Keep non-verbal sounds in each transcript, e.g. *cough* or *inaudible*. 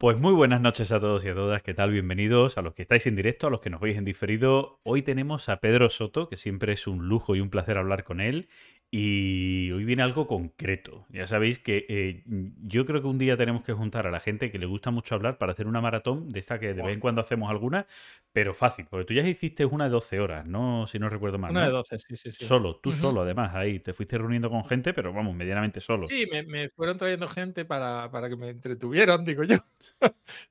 Pues muy buenas noches a todos y a todas, ¿qué tal? Bienvenidos a los que estáis en directo, a los que nos veis en diferido. Hoy tenemos a Pedro Soto, que siempre es un lujo y un placer hablar con él, y hoy viene algo concreto. Ya sabéis que eh, yo creo que un día tenemos que juntar a la gente que le gusta mucho hablar para hacer una maratón de esta que de vez en cuando hacemos alguna, pero fácil, porque tú ya hiciste una de 12 horas, ¿no? Si no recuerdo mal. Una de 12, sí, sí, sí. Solo, tú solo, además, ahí te fuiste reuniendo con gente, pero vamos, medianamente solo. Sí, me, fueron trayendo gente para, para, que me entretuvieran, digo yo.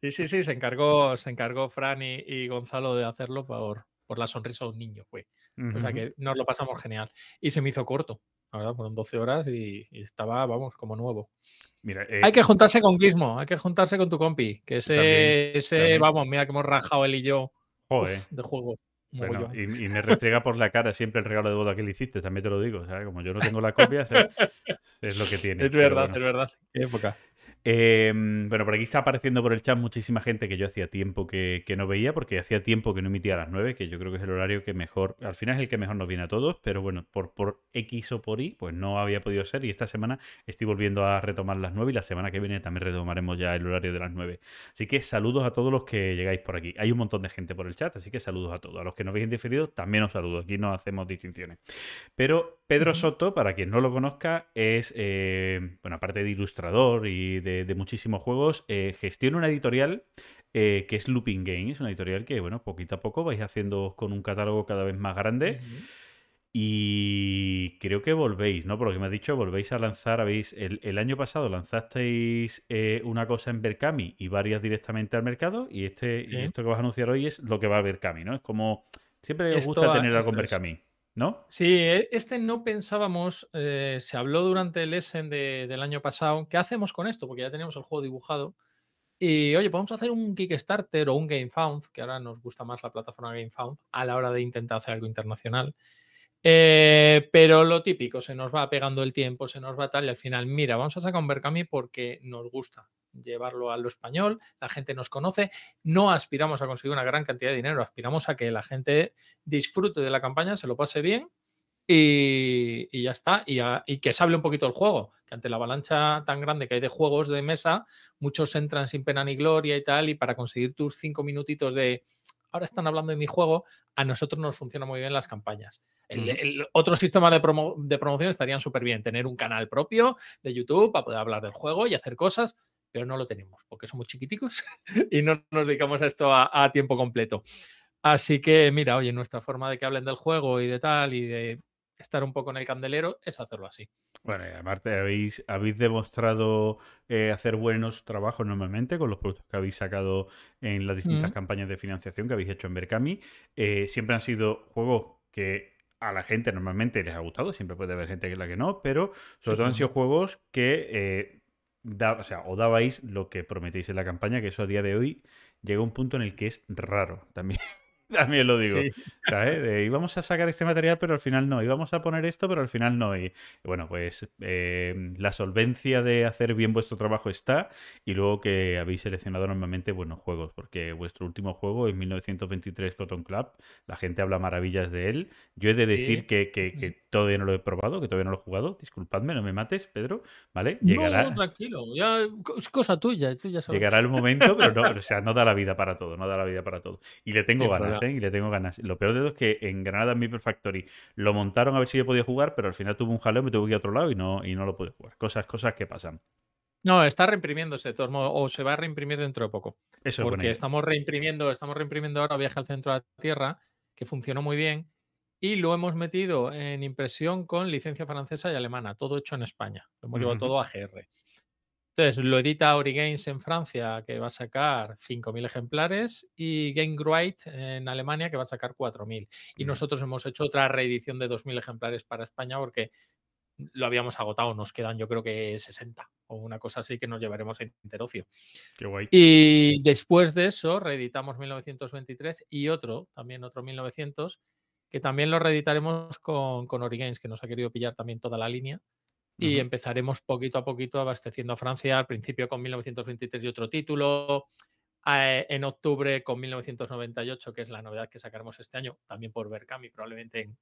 y *laughs* sí, sí, se encargó, se encargó Fran y, y Gonzalo de hacerlo por, por la sonrisa de un niño fue. O sea que nos lo pasamos genial. Y se me hizo corto, la verdad, fueron 12 horas y, estaba, vamos, como nuevo. Mira, hay eh, que juntarse con Quismo. hay que juntarse con tu compi, que ese, vamos, mira que hemos rajado él y yo de juego. y, me restrega por la cara siempre el regalo de boda que le hiciste, también te lo digo. ¿sabes? Como yo no tengo la copia, es lo que *laughs* tiene. Es verdad, es verdad. Qué época bueno, em, por aquí está apareciendo por el chat muchísima gente que yo hacía tiempo que, no veía, porque hacía tiempo que no emitía a las 9, que yo creo que es el horario que mejor, al final es el que mejor nos viene a todos, pero bueno, por, X o por Y, pues no había podido ser y esta semana estoy volviendo a retomar las 9 y la semana que viene también retomaremos ya el horario de las 9. Así que saludos a todos los que llegáis por aquí. Hay un montón de gente por el chat, así que saludos a todos. A los que nos veis en diferido, también os saludo. Aquí no hacemos distinciones. Pero Pedro Soto, para quien no lo conozca, es, eh, bueno, aparte de ilustrador y de de, muchísimos juegos, eh, gestiona una editorial eh, que es Looping Games, una editorial que, bueno, poquito a poco vais haciendo con un catálogo cada vez más grande. Y creo que volvéis, ¿no? porque me ha dicho, volvéis a lanzar, habéis, el, año pasado lanzasteis eh, una cosa en Berkami y varias directamente al mercado, y este, y esto que vas a anunciar hoy es lo que va a Berkami, ¿no? Es como siempre os gusta tener algo en Berkami. ¿no? Sí, e, este no pensábamos, eh, se habló durante el Essen del año pasado, ¿qué hacemos con esto? Porque ya teníamos el juego dibujado. Y oye, podemos hacer un Kickstarter o un Game Found? que ahora nos gusta más la plataforma GameFound, a la hora de intentar hacer algo internacional. Eh, pero lo típico, se nos va pegando el tiempo, se nos va tal, y al final, mira, vamos a sacar un Berkami porque nos gusta llevarlo a lo español, la gente nos conoce, no aspiramos a conseguir una gran cantidad de dinero, aspiramos a que la gente disfrute de la campaña, se lo pase bien y, ya está, y, que se hable un poquito del juego, que ante la avalancha tan grande que hay de juegos de mesa, muchos entran sin pena ni gloria y tal, y para conseguir tus cinco minutitos de, ahora están hablando de mi juego, a nosotros nos funcionan muy bien las campañas. El, otro sistema de, de promoción estarían súper bien, tener un canal propio de YouTube para poder hablar del juego y hacer cosas, pero no lo tenemos porque somos chiquiticos *laughs* y no nos dedicamos a esto a, tiempo completo. Así que, mira, oye, nuestra forma de que hablen del juego y de tal y de estar un poco en el candelero es hacerlo así. Bueno, y habéis, habéis demostrado eh, hacer buenos trabajos normalmente con los productos que habéis sacado en las distintas mm. campañas de financiación que habéis hecho en Berkami. Eh, siempre han sido juegos que a la gente normalmente les ha gustado, siempre puede haber gente que la que no, pero sobre han sido juegos que eh, o, sea, o dabais lo que prometéis en la campaña, que eso a día de hoy llega a un punto en el que es raro también. *laughs* *laughs* También lo digo. Sí. íbamos a sacar este material, pero al final no. Íbamos a poner esto, pero al final no. Y bueno, pues eh, la solvencia de hacer bien vuestro trabajo está. Y luego que habéis seleccionado normalmente buenos juegos, porque vuestro último juego es 1923 Cotton Club. La gente habla maravillas de él. Yo he de decir que, todavía no lo he probado, que todavía no lo he jugado. Disculpadme, no me mates, Pedro. ¿Vale? Llegará. No, tranquilo. Ya, es cosa tuya. Llegará el momento, pero no, *laughs* o sea, no da la vida para todo. No da la vida para todo. Y le tengo ganas y le tengo ganas. Lo peor de todo es que en Granada mi Factory lo montaron a ver si yo podía jugar, pero al final tuve un jaleo, me tuve que ir a otro lado y no, y no lo pude jugar. Cosas, cosas que pasan. No, está reimprimiéndose de todos modos, o se va a reimprimir dentro de poco. Eso Porque estamos reimprimiendo, estamos reimprimiendo ahora Viaje al Centro de la Tierra, que funcionó muy bien, y lo hemos metido en impresión con licencia francesa y alemana, todo hecho en España. Lo hemos llevado todo a GR. Entonces, lo edita Origains en Francia, que va a sacar 5.000 ejemplares, y Game en Alemania, que va a sacar 4.000. Y nosotros hemos hecho otra reedición de 2.000 ejemplares para España porque lo habíamos agotado. Nos quedan, yo creo que 60 o una cosa así que nos llevaremos a Interocio. Qué guay. Y después de eso, reeditamos 1923 y otro, también otro 1900, que también lo reeditaremos con, con que nos ha querido pillar también toda la línea y empezaremos poquito a poquito abasteciendo a Francia, al principio con 1923 y otro título, eh, en octubre con 1998, que es la novedad que sacaremos este año, también por Berkami, probablemente en,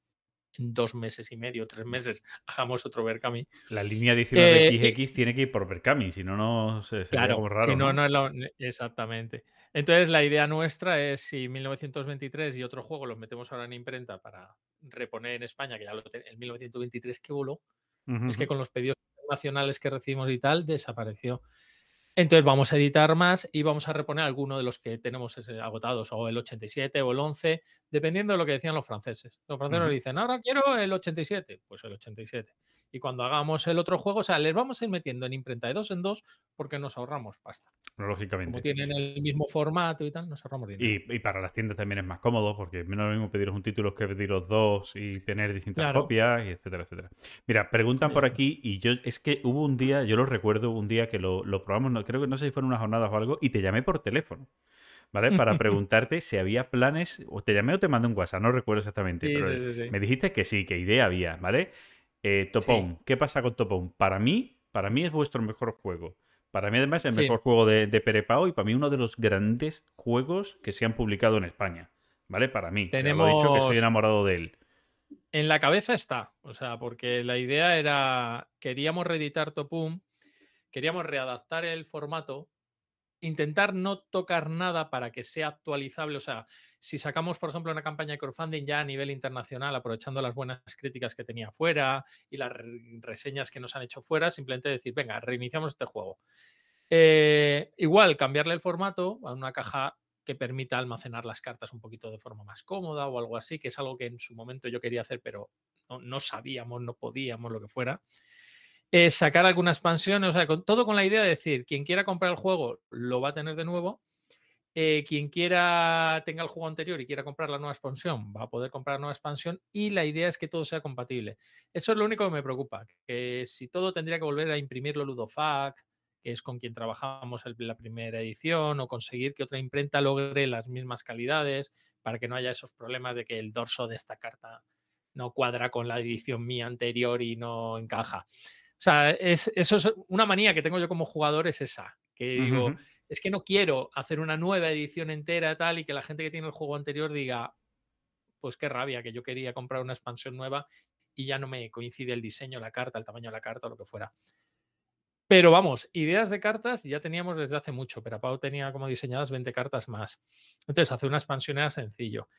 dos meses y medio, tres mm. meses, hagamos otro Berkami. La línea 19 eh, XX tiene que ir por Bercami si no, no se, sería como raro. Eh, exactamente. Entonces, la idea nuestra es si 1923 y otro juego los metemos ahora en imprenta para reponer en España, que ya lo tenemos, el 1923 que voló, es que con los pedidos nacionales que recibimos y tal, desapareció. Entonces vamos a editar más y vamos a reponer alguno de los que tenemos agotados, o el 87 o el 11, dependiendo de lo que decían los franceses. Los franceses dicen, ahora quiero el 87, pues el 87 y cuando hagamos el otro juego, o sea, les vamos a ir metiendo en imprenta de dos en dos porque nos ahorramos pasta. Lógicamente. Como tienen el mismo formato y tal, nos ahorramos dinero. Y, para las tiendas también es más cómodo porque menos lo mismo pediros un título que pediros dos y tener distintas copias y etcétera, etcétera. Mira, preguntan por aquí y yo, es que hubo un día, yo lo recuerdo, un día que lo, probamos, creo que no sé si fueron unas jornadas o algo, y te llamé por teléfono. ¿vale? Para *laughs* preguntarte si había planes, o te llamé o te mandé un WhatsApp, no recuerdo exactamente, pero me dijiste que sí, que idea había, ¿vale? Eh, Topón, ¿qué pasa con Topón? Para mí, para mí es vuestro mejor juego. Para mí, además, es el mejor juego de, Perepao y para mí uno de los grandes juegos que se han publicado en España. ¿Vale? Para mí. Tenemos... dicho que soy enamorado de él. En la cabeza está, o sea, porque la idea era, queríamos reeditar Topón queríamos readaptar el formato intentar no tocar nada para que sea actualizable. O sea, si sacamos, por ejemplo, una campaña de crowdfunding ya a nivel internacional, aprovechando las buenas críticas que tenía fuera y las reseñas que nos han hecho fuera, simplemente decir, venga, reiniciamos este juego. Eh, igual, cambiarle el formato a una caja que permita almacenar las cartas un poquito de forma más cómoda o algo así, que es algo que en su momento yo quería hacer, pero no sabíamos, no podíamos, lo que fuera. Eh, sacar alguna expansión, o sea, todo con la idea de decir, quien quiera comprar el juego lo va a tener de nuevo, eh, quien quiera tenga el juego anterior y quiera comprar la nueva expansión, va a poder comprar la nueva expansión y la idea es que todo sea compatible. Eso es lo único que me preocupa, que si todo tendría que volver a imprimirlo Ludofac, que es con quien trabajamos en la primera edición, o conseguir que otra imprenta logre las mismas calidades para que no haya esos problemas de que el dorso de esta carta no cuadra con la edición mía anterior y no encaja. O sea, es, eso es una manía que tengo yo como jugador, es esa, que digo, es que no quiero hacer una nueva edición entera tal y que la gente que tiene el juego anterior diga, pues qué rabia, que yo quería comprar una expansión nueva y ya no me coincide el diseño, la carta, el tamaño de la carta, o lo que fuera. Pero vamos, ideas de cartas ya teníamos desde hace mucho. pero Pau tenía como diseñadas 20 cartas más. Entonces, hacer una expansión era sencillo.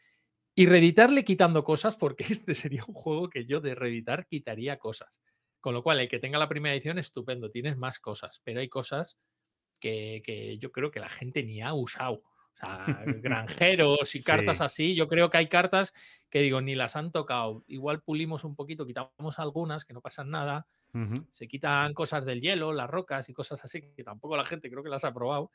Y reeditarle quitando cosas, porque *laughs* este sería un juego que yo de reeditar quitaría cosas. Con lo cual, el que tenga la primera edición, estupendo, tienes más cosas, pero hay cosas que, yo creo que la gente ni ha usado. O sea, *laughs* granjeros y cartas así. Yo creo que hay cartas que digo, ni las han tocado. Igual pulimos un poquito, quitamos algunas que no pasan nada. Se quitan cosas del hielo, las rocas y cosas así que tampoco la gente creo que las ha probado.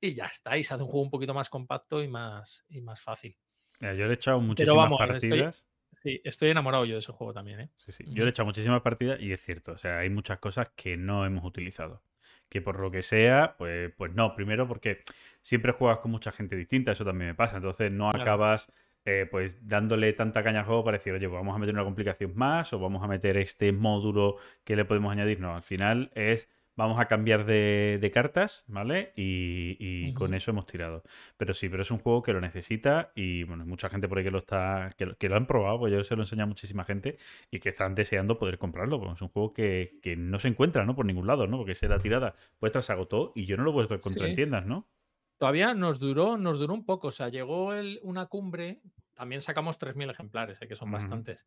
Y ya está, y se hace un juego un poquito más compacto y más, y más fácil. yo le he echado muchísimas partidas. Sí, estoy enamorado yo de ese juego también, ¿eh? Sí, sí. Yo le he echado muchísimas partidas y es cierto, o sea, hay muchas cosas que no hemos utilizado. Que por lo que sea, pues, pues no. Primero porque siempre juegas con mucha gente distinta, eso también me pasa. Entonces no acabas eh, pues dándole tanta caña al juego para decir, oye, pues vamos a meter una complicación más o vamos a meter este módulo que le podemos añadir. No, al final es vamos a cambiar de, cartas, ¿vale? Y, con eso hemos tirado. Pero sí, pero es un juego que lo necesita y bueno, hay mucha gente por ahí que lo está, que, lo han probado, porque yo se lo enseñado a muchísima gente y que están deseando poder comprarlo. Porque es un juego que, no se encuentra, ¿no? Por ningún lado, ¿no? Porque se la tirada pues tras agotó y yo no lo puedo encontrar en tiendas, ¿no? Todavía nos duró, nos duró un poco. O sea, llegó una cumbre, también sacamos 3.000 ejemplares, eh, que son bastantes.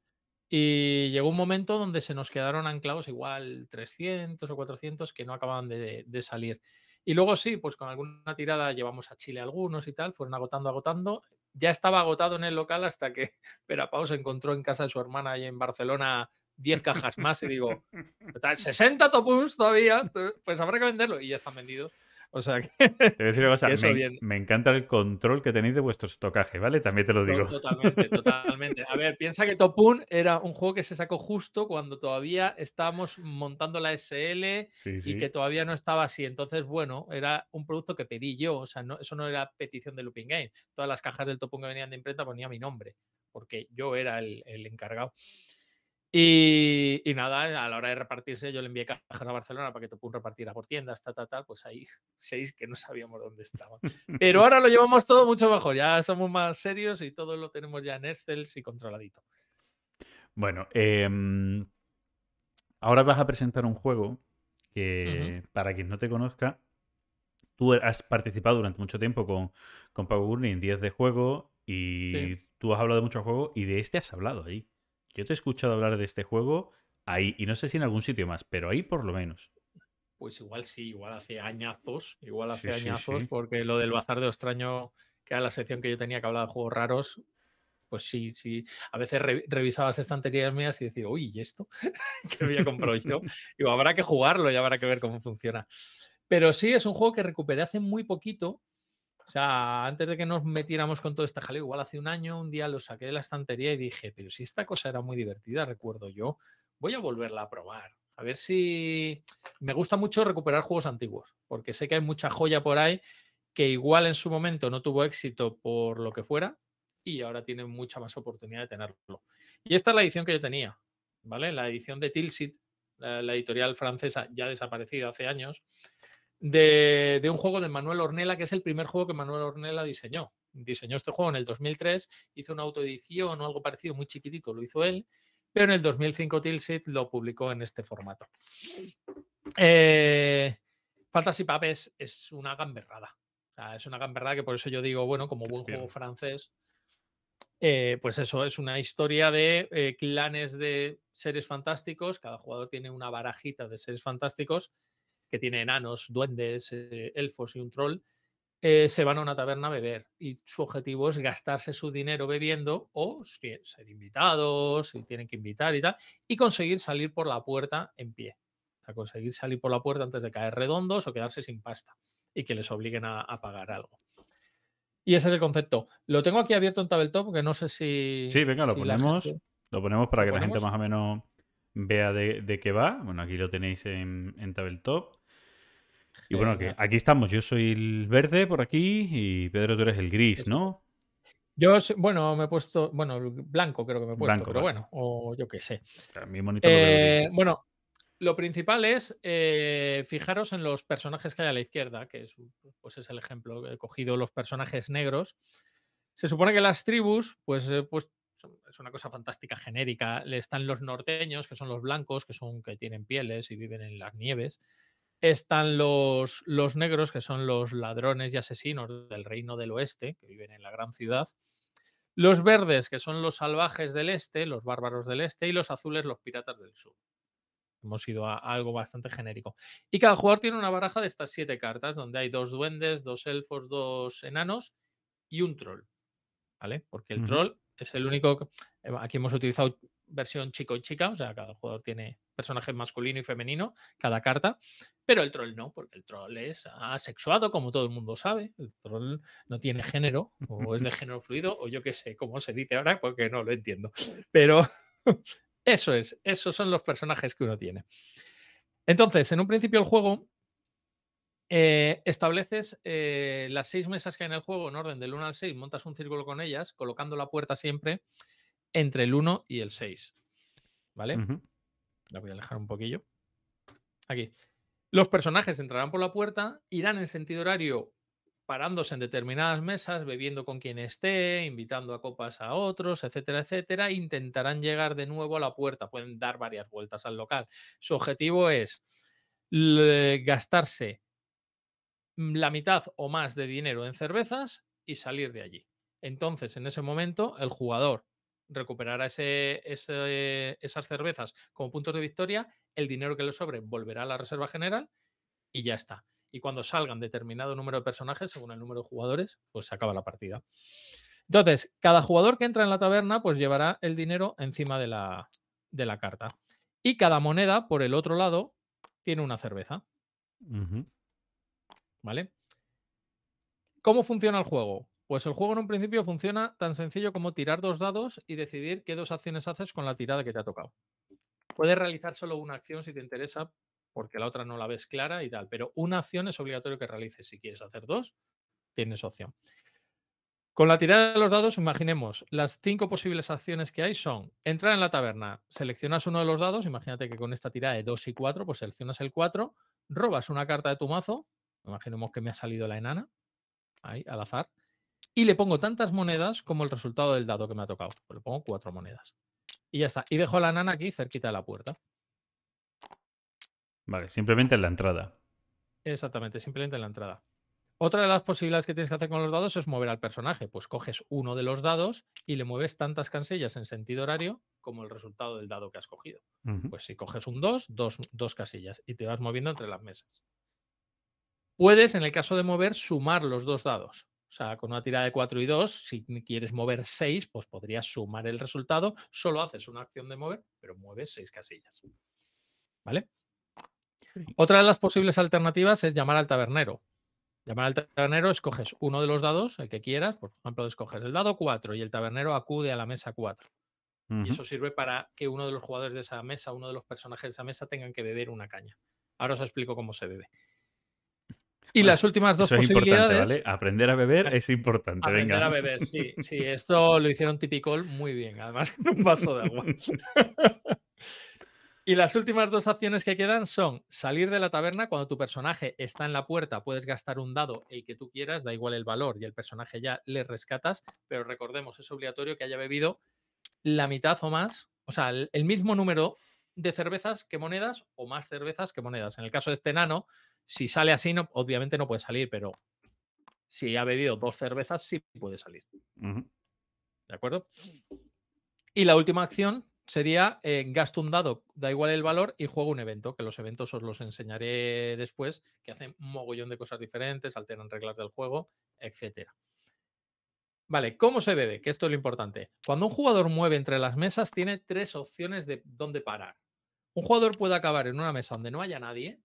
Y llegó un momento donde se nos quedaron anclados igual 300 o 400 que no acababan de, salir. Y luego sí, pues con alguna tirada llevamos a Chile algunos y tal, fueron agotando, agotando. Ya estaba agotado en el local hasta que Perapau *laughs* se encontró en casa de su hermana y en Barcelona 10 cajas más y digo, 60 *laughs* topuns todavía, pues habrá que venderlo. Y ya están vendidos. O sea, que, me, encanta el control que tenéis de vuestro estocaje, ¿vale? También te lo digo. Totalmente, totalmente. A ver, piensa que Topun era un juego que se sacó justo cuando todavía estábamos montando la SL y que todavía no estaba así. Entonces, bueno, era un producto que pedí yo. O sea, eso no era petición de Looping Game, Todas las cajas del Topun que venían de imprenta ponía mi nombre, porque yo era el encargado. Y, nada, a la hora de repartirse, yo le envié cajas a Barcelona para que te repartiera repartir a por tiendas, tal, tal, tal. Pues ahí *laughs* seis que no sabíamos dónde estaban. Pero *laughs* ahora lo llevamos todo mucho mejor, ya somos más serios y todo lo tenemos ya en Excel y controladito. Bueno, em, ahora vas a presentar un juego que, para quien no te conozca, tú has participado durante mucho tiempo con, con Gurney en 10 de juego y tú has hablado de muchos juegos y de este has hablado ahí. Yo te he escuchado hablar de este juego ahí, y no sé si en algún sitio más, pero ahí por lo menos. Pues igual sí, igual hace añazos, igual hace añazos, porque lo del bazar de extraño, que era la sección que yo tenía que hablar de juegos raros, pues sí, sí. A veces revisaba las estanterías mías y decía, uy, ¿y esto? *laughs* que había comprado yo? *laughs* Digo, habrá que jugarlo y habrá que ver cómo funciona. Pero sí, es un juego que recuperé hace muy poquito o sea, antes de que nos metiéramos con todo este jaleo, igual hace un año, un día lo saqué de la estantería y dije, pero si esta cosa era muy divertida, recuerdo yo, voy a volverla a probar. A ver si... Me gusta mucho recuperar juegos antiguos, porque sé que hay mucha joya por ahí que igual en su momento no tuvo éxito por lo que fuera y ahora tiene mucha más oportunidad de tenerlo. Y esta es la edición que yo tenía, ¿vale? La edición de Tilsit, la, la editorial francesa ya desaparecida hace años, de, un juego de Manuel Ornella, que es el primer juego que Manuel Ornella diseñó. Diseñó este juego en el 2003, hizo una autoedición o algo parecido, muy chiquitito, lo hizo él, pero en el 2005 Tilsit lo publicó en este formato. Faltas eh, Fantasy Pub es, una gamberrada. es una gamberrada que por eso yo digo, bueno, como buen juego francés, eh, pues eso es una historia de eh, clanes de seres fantásticos. Cada jugador tiene una barajita de seres fantásticos que tiene enanos, duendes, eh, elfos y un troll, eh, se van a una taberna a beber y su objetivo es gastarse su dinero bebiendo o ser invitados, si tienen que invitar y tal, y conseguir salir por la puerta en pie. O sea, conseguir salir por la puerta antes de caer redondos o quedarse sin pasta y que les obliguen a, pagar algo. Y ese es el concepto. Lo tengo aquí abierto en Tabletop, porque no sé si. Sí, venga, lo ponemos. Lo ponemos para que la gente más o menos vea de, qué va. Bueno, aquí lo tenéis en, en Tabletop. Y bueno, aquí estamos. Yo soy el verde por aquí y Pedro, tú eres el gris, ¿no? Yo, bueno, me he puesto, bueno, blanco creo que me he puesto, pero bueno, o yo qué sé. Eh, bueno, lo principal es eh, fijaros en los personajes que hay a la izquierda, que es, pues es el ejemplo. He cogido los personajes negros. Se supone que las tribus, pues, eh, pues es una cosa fantástica genérica. Están los norteños, que son los blancos, que son que tienen pieles y viven en las nieves están los, los negros, que son los ladrones y asesinos del reino del oeste, que viven en la gran ciudad. Los verdes, que son los salvajes del este, los bárbaros del este, y los azules, los piratas del sur. Hemos ido a, algo bastante genérico. Y cada jugador tiene una baraja de estas siete cartas, donde hay dos duendes, dos elfos, dos enanos y un troll. ¿Vale? Porque el troll es el único. Eh, aquí hemos utilizado versión chico y chica, o sea, cada jugador tiene personaje masculino y femenino, cada carta, pero el troll no, porque el troll es asexuado, como todo el mundo sabe, el troll no tiene género, *laughs* o es de género fluido, o yo qué sé cómo se dice ahora, porque no lo entiendo, pero *laughs* eso es, esos son los personajes que uno tiene. Entonces, en un principio el juego eh, estableces eh, las seis mesas que hay en el juego en orden del 1 al 6, montas un círculo con ellas, colocando la puerta siempre entre el 1 y el 6. ¿Vale? La voy a alejar un poquillo. Aquí. Los personajes entrarán por la puerta, irán en sentido horario parándose en determinadas mesas, bebiendo con quien esté, invitando a copas a otros, etcétera, etcétera, intentarán llegar de nuevo a la puerta, pueden dar varias vueltas al local. Su objetivo es gastarse la mitad o más de dinero en cervezas y salir de allí. Entonces, en ese momento, el jugador recuperará ese, esas cervezas como puntos de victoria, el dinero que le sobre volverá a la Reserva General y ya está. Y cuando salgan determinado número de personajes, según el número de jugadores, pues se acaba la partida. Entonces, cada jugador que entra en la taberna, pues llevará el dinero encima de la, de la carta. Y cada moneda, por el otro lado, tiene una cerveza. ¿Vale? ¿Cómo funciona el juego? Pues el juego en un principio funciona tan sencillo como tirar dos dados y decidir qué dos acciones haces con la tirada que te ha tocado. Puedes realizar solo una acción si te interesa, porque la otra no la ves clara y tal, pero una acción es obligatorio que realices. Si quieres hacer dos, tienes opción. Con la tirada de los dados, imaginemos, las cinco posibles acciones que hay son entrar en la taberna, seleccionas uno de los dados, imagínate que con esta tirada de dos y cuatro pues seleccionas el cuatro, robas una carta de tu mazo, imaginemos que me ha salido la enana, ahí, al azar, y le pongo tantas monedas como el resultado del dado que me ha tocado. Pues le pongo cuatro monedas. Y ya está. Y dejo a la nana aquí cerquita de la puerta. Vale, simplemente en la entrada. Exactamente, simplemente en la entrada. Otra de las posibilidades que tienes que hacer con los dados es mover al personaje. Pues coges uno de los dados y le mueves tantas casillas en sentido horario como el resultado del dado que has cogido. Pues si coges un 2, dos casillas y te vas moviendo entre las mesas. Puedes, en el caso de mover, sumar los dos dados. O sea, con una tirada de 4 y 2, si quieres mover 6, pues podrías sumar el resultado. Solo haces una acción de mover, pero mueves 6 casillas. ¿Vale? Otra de las posibles alternativas es llamar al tabernero. Llamar al tabernero, escoges uno de los dados, el que quieras, por ejemplo, escoges el dado 4 y el tabernero acude a la mesa 4. Y eso sirve para que uno de los jugadores de esa mesa, uno de los personajes de esa mesa, tengan que beber una caña. Ahora os explico cómo se bebe. Y las últimas dos posibilidades. Aprender a beber es importante. Aprender a beber, sí. Sí, esto lo hicieron Tipicol muy bien, además con un vaso de agua. *laughs* Y las últimas dos opciones que quedan son salir de la taberna cuando tu personaje está en la puerta, puedes gastar un dado, el que tú quieras, da igual el valor y el personaje ya le rescatas, pero recordemos, es obligatorio que haya bebido la mitad o más, o sea, el, mismo número de cervezas que monedas o más cervezas que monedas. En el caso de este nano, si sale así, obviamente no puede salir, pero si ha bebido dos cervezas, sí puede salir. ¿De acuerdo? Y la última acción sería eh, gasto un dado, da igual el valor, y juego un evento, que los eventos os los enseñaré después, que hacen un mogollón de cosas diferentes, alteran reglas del juego, etc. Vale, ¿cómo se bebe? Que esto es lo importante. Cuando un jugador mueve entre las mesas, tiene tres opciones de dónde parar. Un jugador puede acabar en una mesa donde no haya nadie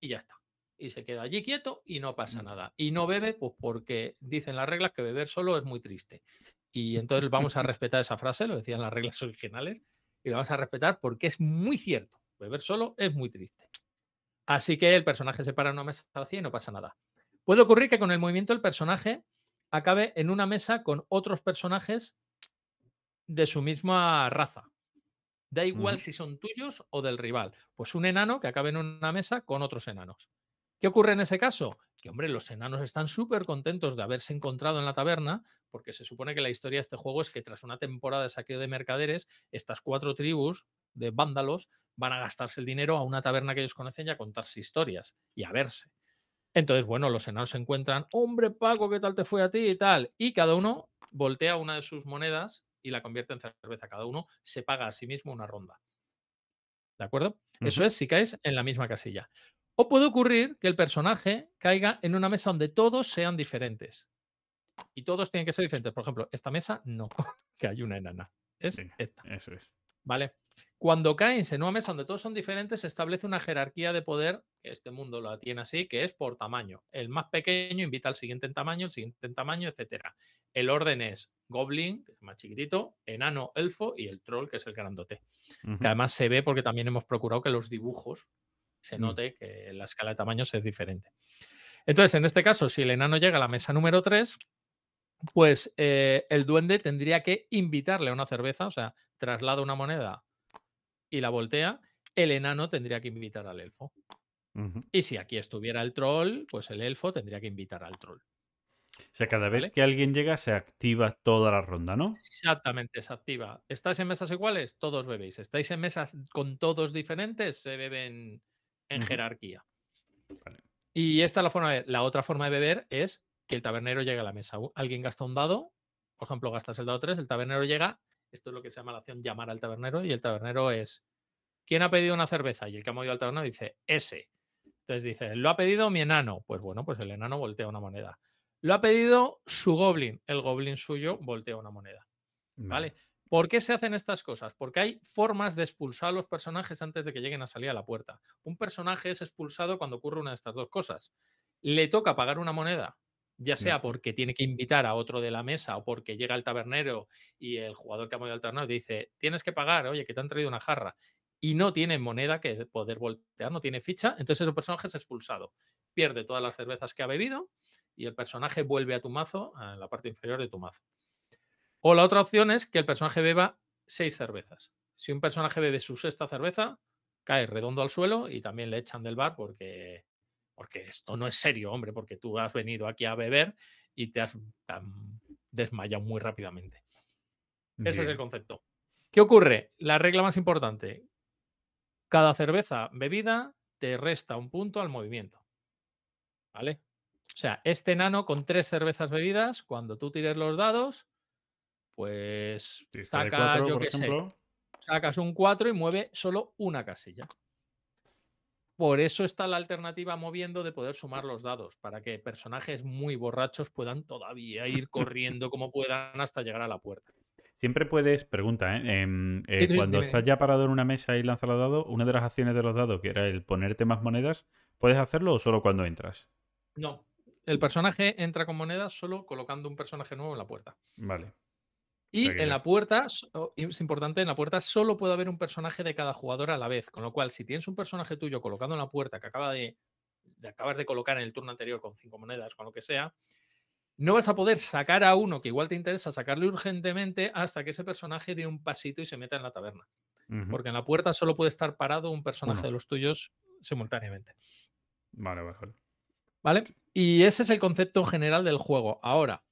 y ya está y se queda allí quieto y no pasa mm. nada. Y no bebe, pues porque dicen las reglas que beber solo es muy triste. Y entonces vamos a *laughs* respetar esa frase, lo decían las reglas *laughs* originales, y la vamos a respetar porque es muy cierto. Beber solo es muy triste. Así que el personaje se para en una mesa vacía y no pasa nada. Puede ocurrir que con el movimiento el personaje acabe en una mesa con otros personajes de su misma raza. Da igual si son tuyos o del rival. Pues un enano que acabe en una mesa con otros enanos. ¿Qué ocurre en ese caso? Que, hombre, los enanos están súper contentos de haberse encontrado en la taberna, porque se supone que la historia de este juego es que tras una temporada de saqueo de mercaderes, estas cuatro tribus de vándalos van a gastarse el dinero a una taberna que ellos conocen y a contarse historias y a verse. Entonces, bueno, los enanos se encuentran, hombre Paco, ¿qué tal te fue a ti y tal? Y cada uno voltea una de sus monedas y la convierte en cerveza. Cada uno se paga a sí mismo una ronda. ¿De acuerdo? Eso es si caes en la misma casilla. O puede ocurrir que el personaje caiga en una mesa donde todos sean diferentes. Y todos tienen que ser diferentes. Por ejemplo, esta mesa no, *laughs* que hay una enana. esta. Eso es. ¿Vale? Cuando caen en una mesa donde todos son diferentes, se establece una jerarquía de poder, que este mundo la tiene así, que es por tamaño. El más pequeño invita al siguiente en tamaño, el siguiente en tamaño, etc. El orden es Goblin, que es más chiquitito, enano, elfo y el troll, que es el grandote. Que además se ve porque también hemos procurado que los dibujos se mm. note que la escala de tamaños es diferente. Entonces, en este caso, si el enano llega a la mesa número 3, pues eh, el duende tendría que invitarle a una cerveza, o sea, traslada una moneda y la voltea, el enano tendría que invitar al elfo. Y si aquí estuviera el troll, pues el elfo tendría que invitar al troll. O sea, cada vez que alguien llega se activa toda la ronda, ¿no? Exactamente, se activa. ¿Estáis en mesas iguales? Todos bebéis. ¿Estáis en mesas con todos diferentes? Se beben en jerarquía. Y esta es la forma de La otra forma de beber es que el tabernero llega a la mesa. Alguien gasta un dado, por ejemplo, gastas el dado 3, el tabernero llega, esto es lo que se llama la acción llamar al tabernero, y el tabernero es, ¿quién ha pedido una cerveza? Y el que ha movido al tabernero dice, ese. Entonces dice, lo ha pedido mi enano. Pues bueno, pues el enano voltea una moneda. Lo ha pedido su goblin. El goblin suyo voltea una moneda. ¿Vale? vale ¿Por qué se hacen estas cosas? Porque hay formas de expulsar a los personajes antes de que lleguen a salir a la puerta. Un personaje es expulsado cuando ocurre una de estas dos cosas. Le toca pagar una moneda, ya sea porque tiene que invitar a otro de la mesa o porque llega el tabernero y el jugador que ha movido al tabernero dice, tienes que pagar, oye, que te han traído una jarra. Y no tiene moneda que poder voltear, no tiene ficha, entonces el personaje es expulsado. Pierde todas las cervezas que ha bebido y el personaje vuelve a tu mazo, a la parte inferior de tu mazo. O la otra opción es que el personaje beba seis cervezas. Si un personaje bebe su sexta cerveza, cae redondo al suelo y también le echan del bar porque, porque esto no es serio, hombre, porque tú has venido aquí a beber y te has desmayado muy rápidamente. Ese es el concepto. ¿Qué ocurre? La regla más importante. Cada cerveza bebida te resta un punto al movimiento. ¿Vale? O sea, este nano con tres cervezas bebidas, cuando tú tires los dados, pues sacas, yo sé, sacas un 4 y mueve solo una casilla. Por eso está la alternativa moviendo de poder sumar los dados, para que personajes muy borrachos puedan todavía ir corriendo *laughs* como puedan hasta llegar a la puerta. Siempre puedes, pregunta, ¿eh? Em, eh, cuando estás ya parado en una mesa y lanzas los dados, una de las acciones de los dados, que era el ponerte más monedas, ¿puedes hacerlo o solo cuando entras? No, el personaje entra con monedas solo colocando un personaje nuevo en la puerta. Vale. Y en la puerta, es importante, en la puerta solo puede haber un personaje de cada jugador a la vez, con lo cual si tienes un personaje tuyo colocado en la puerta que acaba de, acabas de colocar en el turno anterior con cinco monedas, con lo que sea, no vas a poder sacar a uno que igual te interesa sacarle urgentemente hasta que ese personaje dé un pasito y se meta en la taberna. Porque en la puerta solo puede estar parado un personaje de los tuyos simultáneamente. vale, ¿Vale? Y ese es el concepto general del juego. Ahora,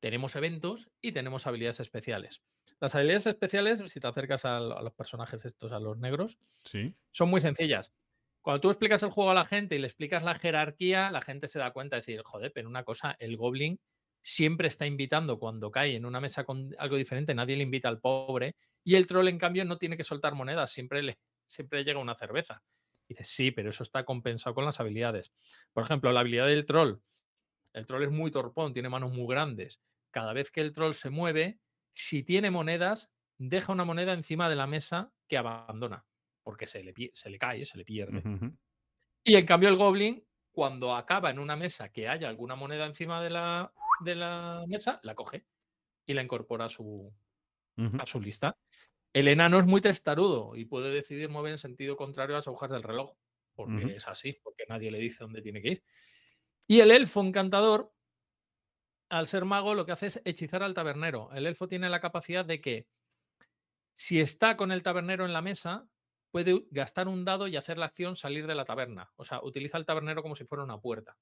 tenemos eventos y tenemos habilidades especiales. Las habilidades especiales, si te acercas a, los personajes estos, a los negros, ¿Sí? son muy sencillas. Cuando tú explicas el juego a la gente y le explicas la jerarquía, la gente se da cuenta de decir, joder, pero una cosa, el goblin siempre está invitando cuando cae en una mesa con algo diferente, nadie le invita al pobre, y el troll, en cambio, no tiene que soltar monedas, siempre le, siempre llega una cerveza. dices, sí, pero eso está compensado con las habilidades. Por ejemplo, la habilidad del troll el troll es muy torpón, tiene manos muy grandes. Cada vez que el troll se mueve, si tiene monedas, deja una moneda encima de la mesa que abandona, porque se le, se le cae, se le pierde. Y en cambio el goblin, cuando acaba en una mesa que haya alguna moneda encima de la, de la mesa, la coge y la incorpora a su, a su lista. El enano es muy testarudo y puede decidir mover en sentido contrario a las agujas del reloj, porque es así, porque nadie le dice dónde tiene que ir. Y el elfo encantador, al ser mago, lo que hace es hechizar al tabernero. El elfo tiene la capacidad de que si está con el tabernero en la mesa, puede gastar un dado y hacer la acción salir de la taberna. O sea, utiliza el tabernero como si fuera una puerta.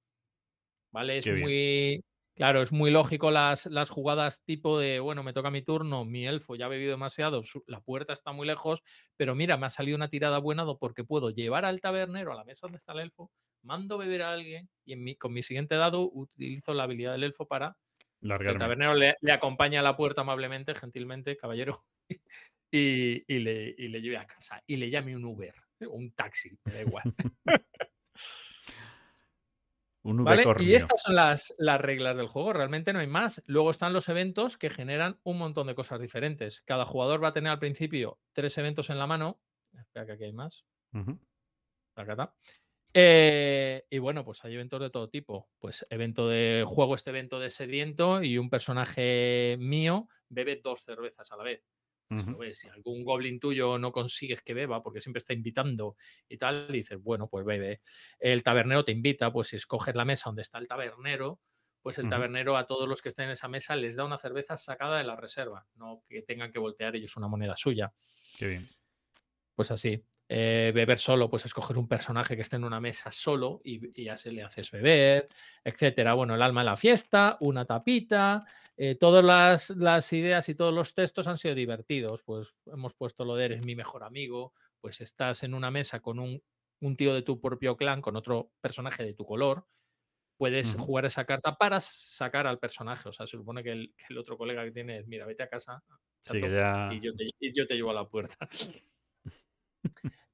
¿Vale? Es muy. Claro, es muy lógico las, las, jugadas tipo de, bueno, me toca mi turno, mi elfo ya ha bebido demasiado, la puerta está muy lejos, pero mira, me ha salido una tirada buena porque puedo llevar al tabernero a la mesa donde está el elfo, mando beber a alguien y con mi siguiente dado utilizo la habilidad del elfo para el tabernero le, acompaña a la puerta amablemente, gentilmente, caballero, *laughs* y, le, lleve a casa y le llame un Uber, un taxi, me da igual. *laughs* un Uber Y estas son las, las reglas del juego, realmente no hay más. Luego están los eventos que generan un montón de cosas diferentes. Cada jugador va a tener al principio tres eventos en la mano. Espera que aquí hay más. la eh, y bueno, pues hay eventos de todo tipo. Pues evento de juego, este evento de sediento y un personaje mío bebe dos cervezas a la vez. si algún goblin tuyo no consigues que beba porque siempre está invitando y tal, dices, bueno, pues bebe. El tabernero te invita, pues si escoges la mesa donde está el tabernero, pues el tabernero a todos los que estén en esa mesa les da una cerveza sacada de la reserva, no que tengan que voltear ellos una moneda suya. Qué bien. Pues así. Eh, beber solo, pues escoger un personaje que esté en una mesa solo y, ya se le haces beber, etcétera. Bueno, el alma de la fiesta, una tapita, eh, todas las, ideas y todos los textos han sido divertidos. Pues hemos puesto lo de eres mi mejor amigo, pues estás en una mesa con un, tío de tu propio clan, con otro personaje de tu color. Puedes jugar esa carta para sacar al personaje. O sea, se supone que el, otro colega que tienes, mira, vete a casa yo te, y yo te llevo a la puerta.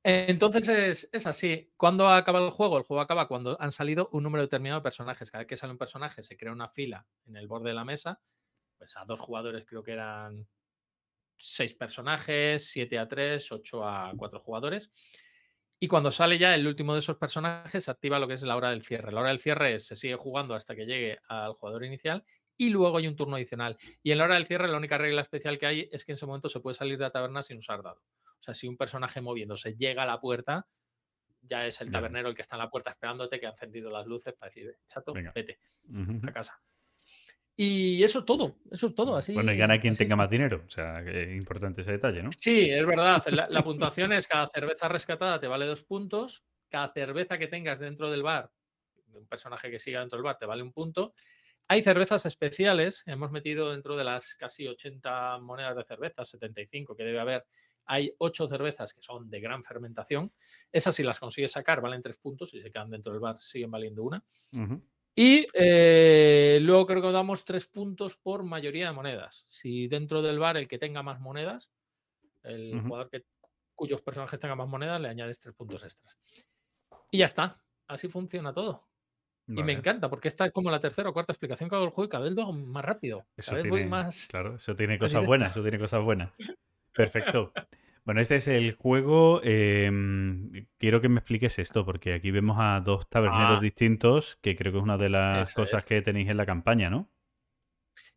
Entonces es, así. cuando acaba el juego? El juego acaba cuando han salido un número determinado de personajes. Cada vez que sale un personaje se crea una fila en el borde de la mesa. Pues a dos jugadores creo que eran seis personajes, siete a tres, ocho a cuatro jugadores. Y cuando sale ya el último de esos personajes se activa lo que es la hora del cierre. La hora del cierre es, se sigue jugando hasta que llegue al jugador inicial y luego hay un turno adicional. Y en la hora del cierre la única regla especial que hay es que en ese momento se puede salir de la taberna sin usar dado. O sea, si un personaje moviéndose llega a la puerta, ya es el tabernero el que está en la puerta esperándote, que ha encendido las luces para decir, eh, chato, vete a casa. Y eso es todo, eso es todo. Así, bueno, y gana quien tenga más dinero, o sea, importante ese detalle, ¿no? Sí, es verdad. La, *laughs* puntuación es cada cerveza rescatada te vale dos puntos, cada cerveza que tengas dentro del bar, de un personaje que siga dentro del bar te vale un punto. Hay cervezas especiales, hemos metido dentro de las casi 80 monedas de cerveza, 75 que debe haber, hay ocho cervezas que son de gran fermentación. Esas, si las consigues sacar, valen tres puntos. si se quedan dentro del bar, siguen valiendo una. Y eh, luego creo que damos tres puntos por mayoría de monedas. Si dentro del bar el que tenga más monedas, el jugador cuyos personajes tengan más monedas, le añades tres puntos extras. Y ya está. Así funciona todo. Y me encanta, porque esta es como la tercera o cuarta explicación que hago del juego y cada más rápido. más. Claro, eso tiene cosas buenas, eso tiene cosas buenas. *laughs* Perfecto. Bueno, este es el juego. Em, quiero que me expliques esto, porque aquí vemos a dos taberneros ah. distintos, que creo que es una de las cosas que tenéis en la campaña, ¿no?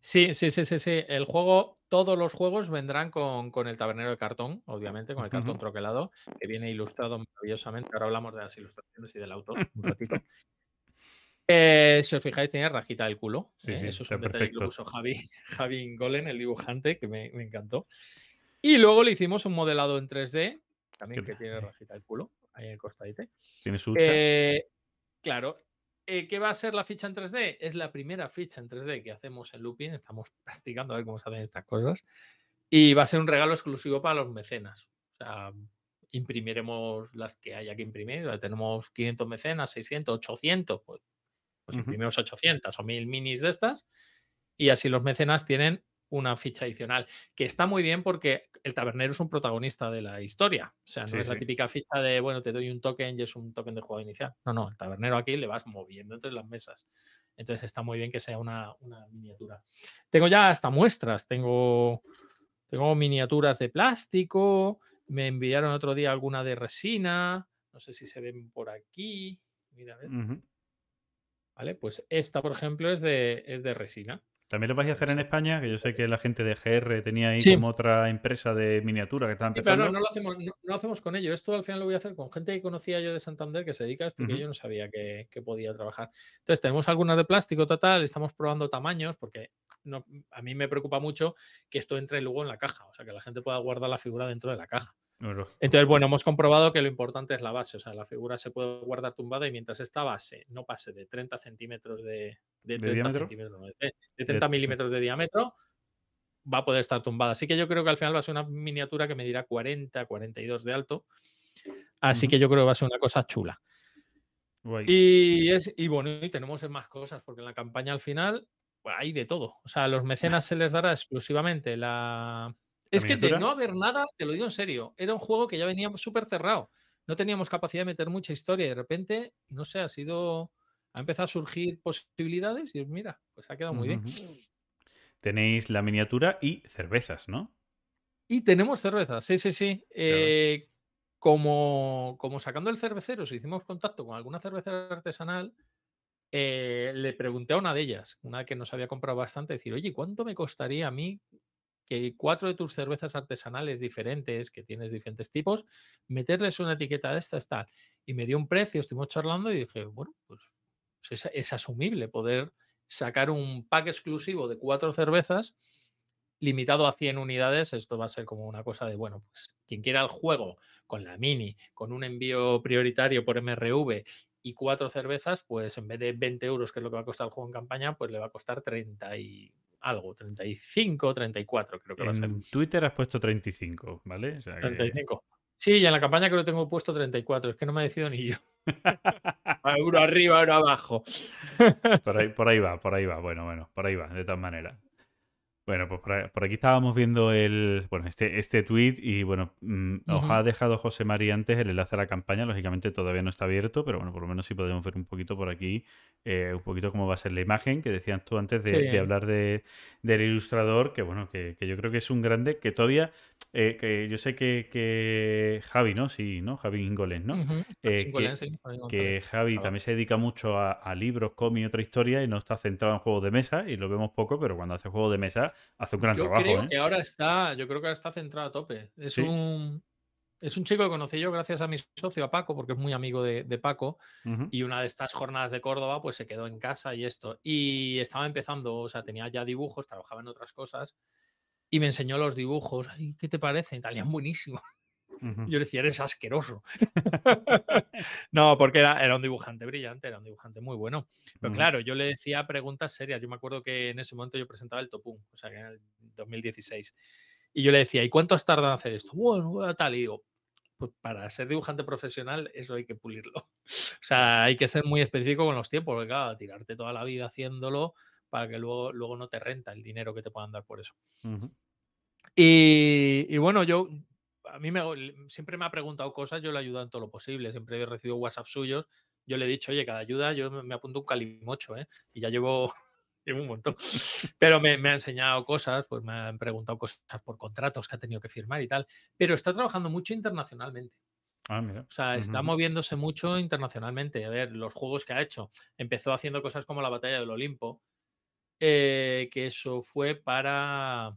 Sí, sí, sí, sí, sí. El juego, todos los juegos vendrán con, el tabernero de cartón, obviamente, con el cartón troquelado, que viene ilustrado maravillosamente. Ahora hablamos de las ilustraciones y del autor un ratito. Eh, si os fijáis, tenía rajita del culo. Sí, eh, eso es un perfecto. que Javi, *laughs* Javi el dibujante, que me encantó. Y luego le hicimos un modelado en 3D, también que tiene eh. rajita el culo, ahí en el costadito. Tiene su. Eh, claro. Eh, ¿Qué va a ser la ficha en 3D? Es la primera ficha en 3D que hacemos en Looping. Estamos *laughs* practicando a ver cómo se hacen estas cosas. Y va a ser un regalo exclusivo para los mecenas. O sea, imprimiremos las que haya que imprimir. Tenemos 500 mecenas, 600, 800. Pues, pues imprimimos 800 o 1000 minis de estas. Y así los mecenas tienen una ficha adicional, que está muy bien porque el tabernero es un protagonista de la historia. O sea, no es la típica ficha de, bueno, te doy un token y es un token de juego inicial. No, no, el tabernero aquí le vas moviendo entre las mesas. Entonces está muy bien que sea una, miniatura. Tengo ya hasta muestras, tengo, tengo miniaturas de plástico, me enviaron otro día alguna de resina, no sé si se ven por aquí. Mira, a ver. Vale, pues esta, por ejemplo, es de, es de resina. También lo vais a hacer en España, que yo sé que la gente de GR tenía ahí como otra empresa de miniatura que estaba empezando. pero no, lo hacemos, con ello. Esto al final lo voy a hacer con gente que conocía yo de Santander que se dedica a esto y que yo no sabía que, podía trabajar. Entonces, tenemos algunas de plástico, total, estamos probando tamaños porque a mí me preocupa mucho que esto entre luego en la caja, o sea, que la gente pueda guardar la figura dentro de la caja. Entonces, bueno, hemos comprobado que lo importante es la base, o sea, la figura se puede guardar tumbada y mientras esta base no pase de 30 centímetros de, de, 30 centímetros, de, 30 milímetros de diámetro, va a poder estar tumbada. Así que yo creo que al final va a ser una miniatura que medirá 40, 42 de alto. Así que yo creo que va a ser una cosa chula. Y, es, y bueno, y tenemos más cosas, porque en la campaña al final hay de todo. O sea, a los mecenas *laughs* se les dará exclusivamente la, es que de no haber nada, te lo digo en serio, era un juego que ya veníamos súper cerrado. No teníamos capacidad de meter mucha historia y de repente, no sé, ha sido. Ha empezado a surgir posibilidades y mira, pues ha quedado muy bien. Tenéis la miniatura y cervezas, ¿no? Y tenemos cervezas, sí, sí, sí. Eh, como, como sacando el cervecero, si hicimos contacto con alguna cervecera artesanal, eh, le pregunté a una de ellas, una que nos había comprado bastante, decir, oye, ¿cuánto me costaría a mí que cuatro de tus cervezas artesanales diferentes, que tienes diferentes tipos, meterles una etiqueta de esta, está Y me dio un precio, estuvimos charlando y dije, bueno, pues, pues es, asumible poder sacar un pack exclusivo de cuatro cervezas limitado a 100 unidades, esto va a ser como una cosa de, bueno, pues quien quiera el juego con la mini, con un envío prioritario por MRV y cuatro cervezas, pues en vez de 20 euros, que es lo que va a costar el juego en campaña, pues le va a costar 30 y algo, 35, 34 creo que va a ser. Twitter has puesto 35, ¿vale? Sí, y en la campaña creo que lo tengo puesto 34, es que no me decidido ni yo. uno *laughs* arriba, uno abajo. por, ahí, por ahí va, por ahí va, bueno, bueno, por ahí va, de todas maneras. Bueno, pues por, aquí estábamos viendo el, bueno, este, este tweet y bueno, nos mm, ha dejado José María antes el enlace a la campaña, lógicamente todavía no está abierto, pero bueno, por lo menos sí podemos ver un poquito por aquí, eh, un poquito cómo va a ser la imagen que decías tú antes de, hablar de, del ilustrador, que bueno, que, yo creo que es un grande, que todavía, eh, que yo sé que, Javi, ¿no? Sí, ¿no? Javi Ingoles, ¿no? que, eh, Javi, que Javi también se dedica mucho a, a libros, cómics y otra historia y no está centrado en juegos de mesa y lo vemos poco, pero cuando hace juegos de mesa hace un gran trabajo. ¿eh? ahora está, yo creo que ahora está centrado a tope. Es un es un chico que conocí yo gracias a mi socio, a Paco, porque es muy amigo de, Paco. Y una de estas jornadas de Córdoba, pues se quedó en casa y esto. Y estaba empezando, o sea, tenía ya dibujos, trabajaba en otras cosas. Y me enseñó los dibujos. ¿Qué te parece? italiano buenísimo yo le decía, eres asqueroso. *laughs* no, porque era, era, un dibujante brillante, era un dibujante muy bueno. Pero claro, yo le decía preguntas serias. Yo me acuerdo que en ese momento yo presentaba el Topun o sea, en el 2016. Y yo le decía, ¿y cuánto has tardado en hacer esto? Bueno, tal. Y digo, pues para ser dibujante profesional eso hay que pulirlo. *laughs* O sea, hay que ser muy específico con los tiempos, porque claro, tirarte toda la vida haciéndolo para que luego, luego no te renta el dinero que te puedan dar por eso. y, bueno, yo, a mí me, siempre me ha preguntado cosas, yo le he ayudado en todo lo posible, siempre he recibido WhatsApp suyos, yo le he dicho, oye, cada ayuda yo me apunto un calimocho, ¿eh? Y ya llevo, *laughs* un montón. *laughs* Pero me, ha enseñado cosas, pues me han preguntado cosas por contratos que ha tenido que firmar y tal. Pero está trabajando mucho internacionalmente. Ah, mira. O sea, está moviéndose mucho internacionalmente. A ver, los juegos que ha hecho. Empezó haciendo cosas como la batalla del Olimpo, eh, que eso fue para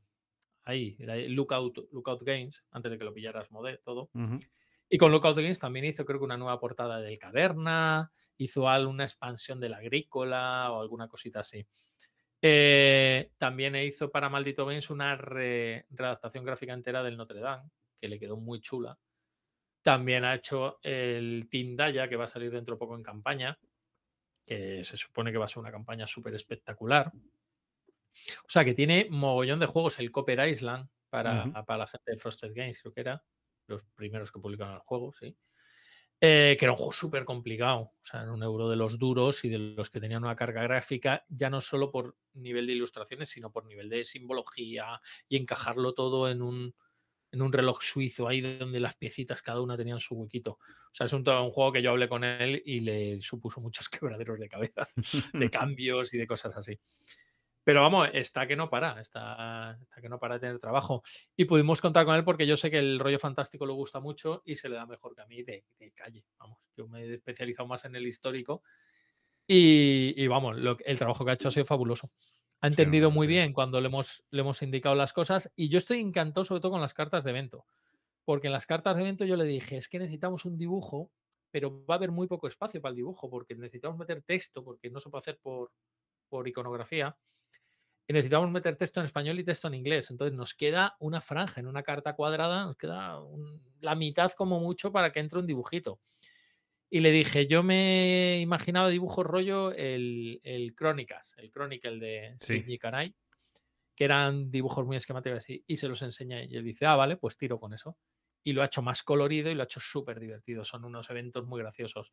ahí, Lookout, Lookout Games, antes de que lo pillaras Modé, todo. Y con Lookout Games también hizo, creo que una nueva portada del Caverna, hizo una expansión del Agrícola o alguna cosita así. Eh, también hizo para Maldito Games una redactación gráfica entera del Notre Dame, que le quedó muy chula. También ha hecho el Tindaya, que va a salir dentro poco en campaña, que se supone que va a ser una campaña súper espectacular. O sea, que tiene mogollón de juegos, el Copper Island ah, para, la gente de Frosted Games, creo que era, los primeros que publicaron el juego, sí. Eh, que era un juego súper complicado, o sea, era un euro de los duros y de los que tenían una carga gráfica, ya no solo por nivel de ilustraciones, sino por nivel de simbología y encajarlo todo en un, reloj suizo, ahí donde las piecitas cada una tenían su huequito. O sea, es un, un juego que yo hablé con él y le supuso muchos *laughs* quebraderos de cabeza, de *laughs* cambios y de cosas así. Pero vamos, está que no para, está, que no para de tener trabajo. Y pudimos contar con él porque yo sé que el rollo fantástico le gusta mucho y se le da mejor que a mí de, calle. Vamos, yo me he especializado más en el histórico y, vamos, el trabajo que ha hecho ha sido fabuloso. Ha entendido muy bien cuando le hemos, le hemos indicado las cosas y yo estoy encantado sobre todo con las cartas de evento. Porque en las cartas de evento yo le dije, es que necesitamos un dibujo, pero va a haber muy poco espacio para el dibujo porque necesitamos meter texto porque no se puede hacer por, por iconografía y necesitamos meter texto en español y texto en inglés. Entonces nos queda una franja en una carta cuadrada, nos queda la mitad como mucho para que entre un dibujito. Y le dije, yo me imaginado dibujos rollo el, el Crónicas, el Chronicle de Sidney Caray, que eran dibujos muy esquemáticos y, y se los enseña y él dice, ah, vale, pues tiro con eso. Y lo ha hecho más colorido y lo ha hecho súper divertido. Son unos eventos muy graciosos.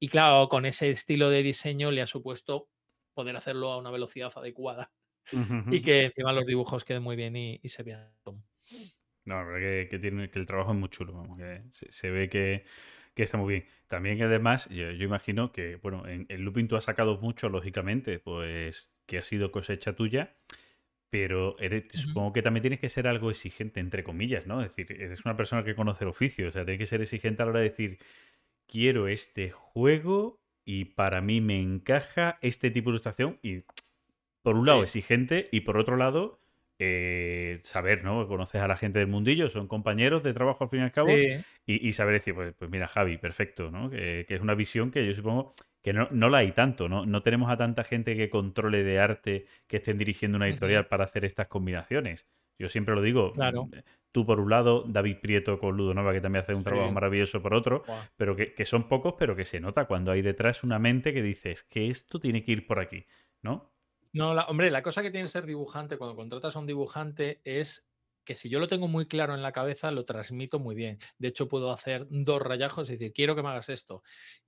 Y claro, con ese estilo de diseño le ha supuesto poder hacerlo a una velocidad adecuada y que encima los dibujos queden muy bien y, se vean. No, la verdad que, que, el trabajo es muy chulo, se, ve que, está muy bien. También además, yo, imagino que, bueno, en, el Looping tú has sacado mucho, lógicamente, pues que ha sido cosecha tuya, pero supongo que también tienes que ser algo exigente, entre comillas, ¿no? Es decir, eres una persona que conoce el oficio, o sea, tienes que ser exigente a la hora de decir, quiero este juego y para mí me encaja este tipo de ilustración y por un lado, exigente y por otro lado, eh, saber, ¿no? Conoces a la gente del mundillo, son compañeros de trabajo al fin y al cabo, y, saber decir, pues, pues, mira, Javi, perfecto, ¿no? Que, es una visión que yo supongo que no, la hay tanto, ¿no? No tenemos a tanta gente que controle de arte, que estén dirigiendo una editorial para hacer estas combinaciones. Yo siempre lo digo, claro. Eh, tú por un lado, David Prieto con Ludo Nova, que también hace un trabajo maravilloso por otro, pero que, que son pocos, pero que se nota cuando hay detrás una mente que dices que esto tiene que ir por aquí, ¿no? No, hombre, la cosa que tiene ser dibujante cuando contratas a un dibujante es que si yo lo tengo muy claro en la cabeza, lo transmito muy bien. De hecho, puedo hacer dos rayajos y decir, quiero que me hagas esto.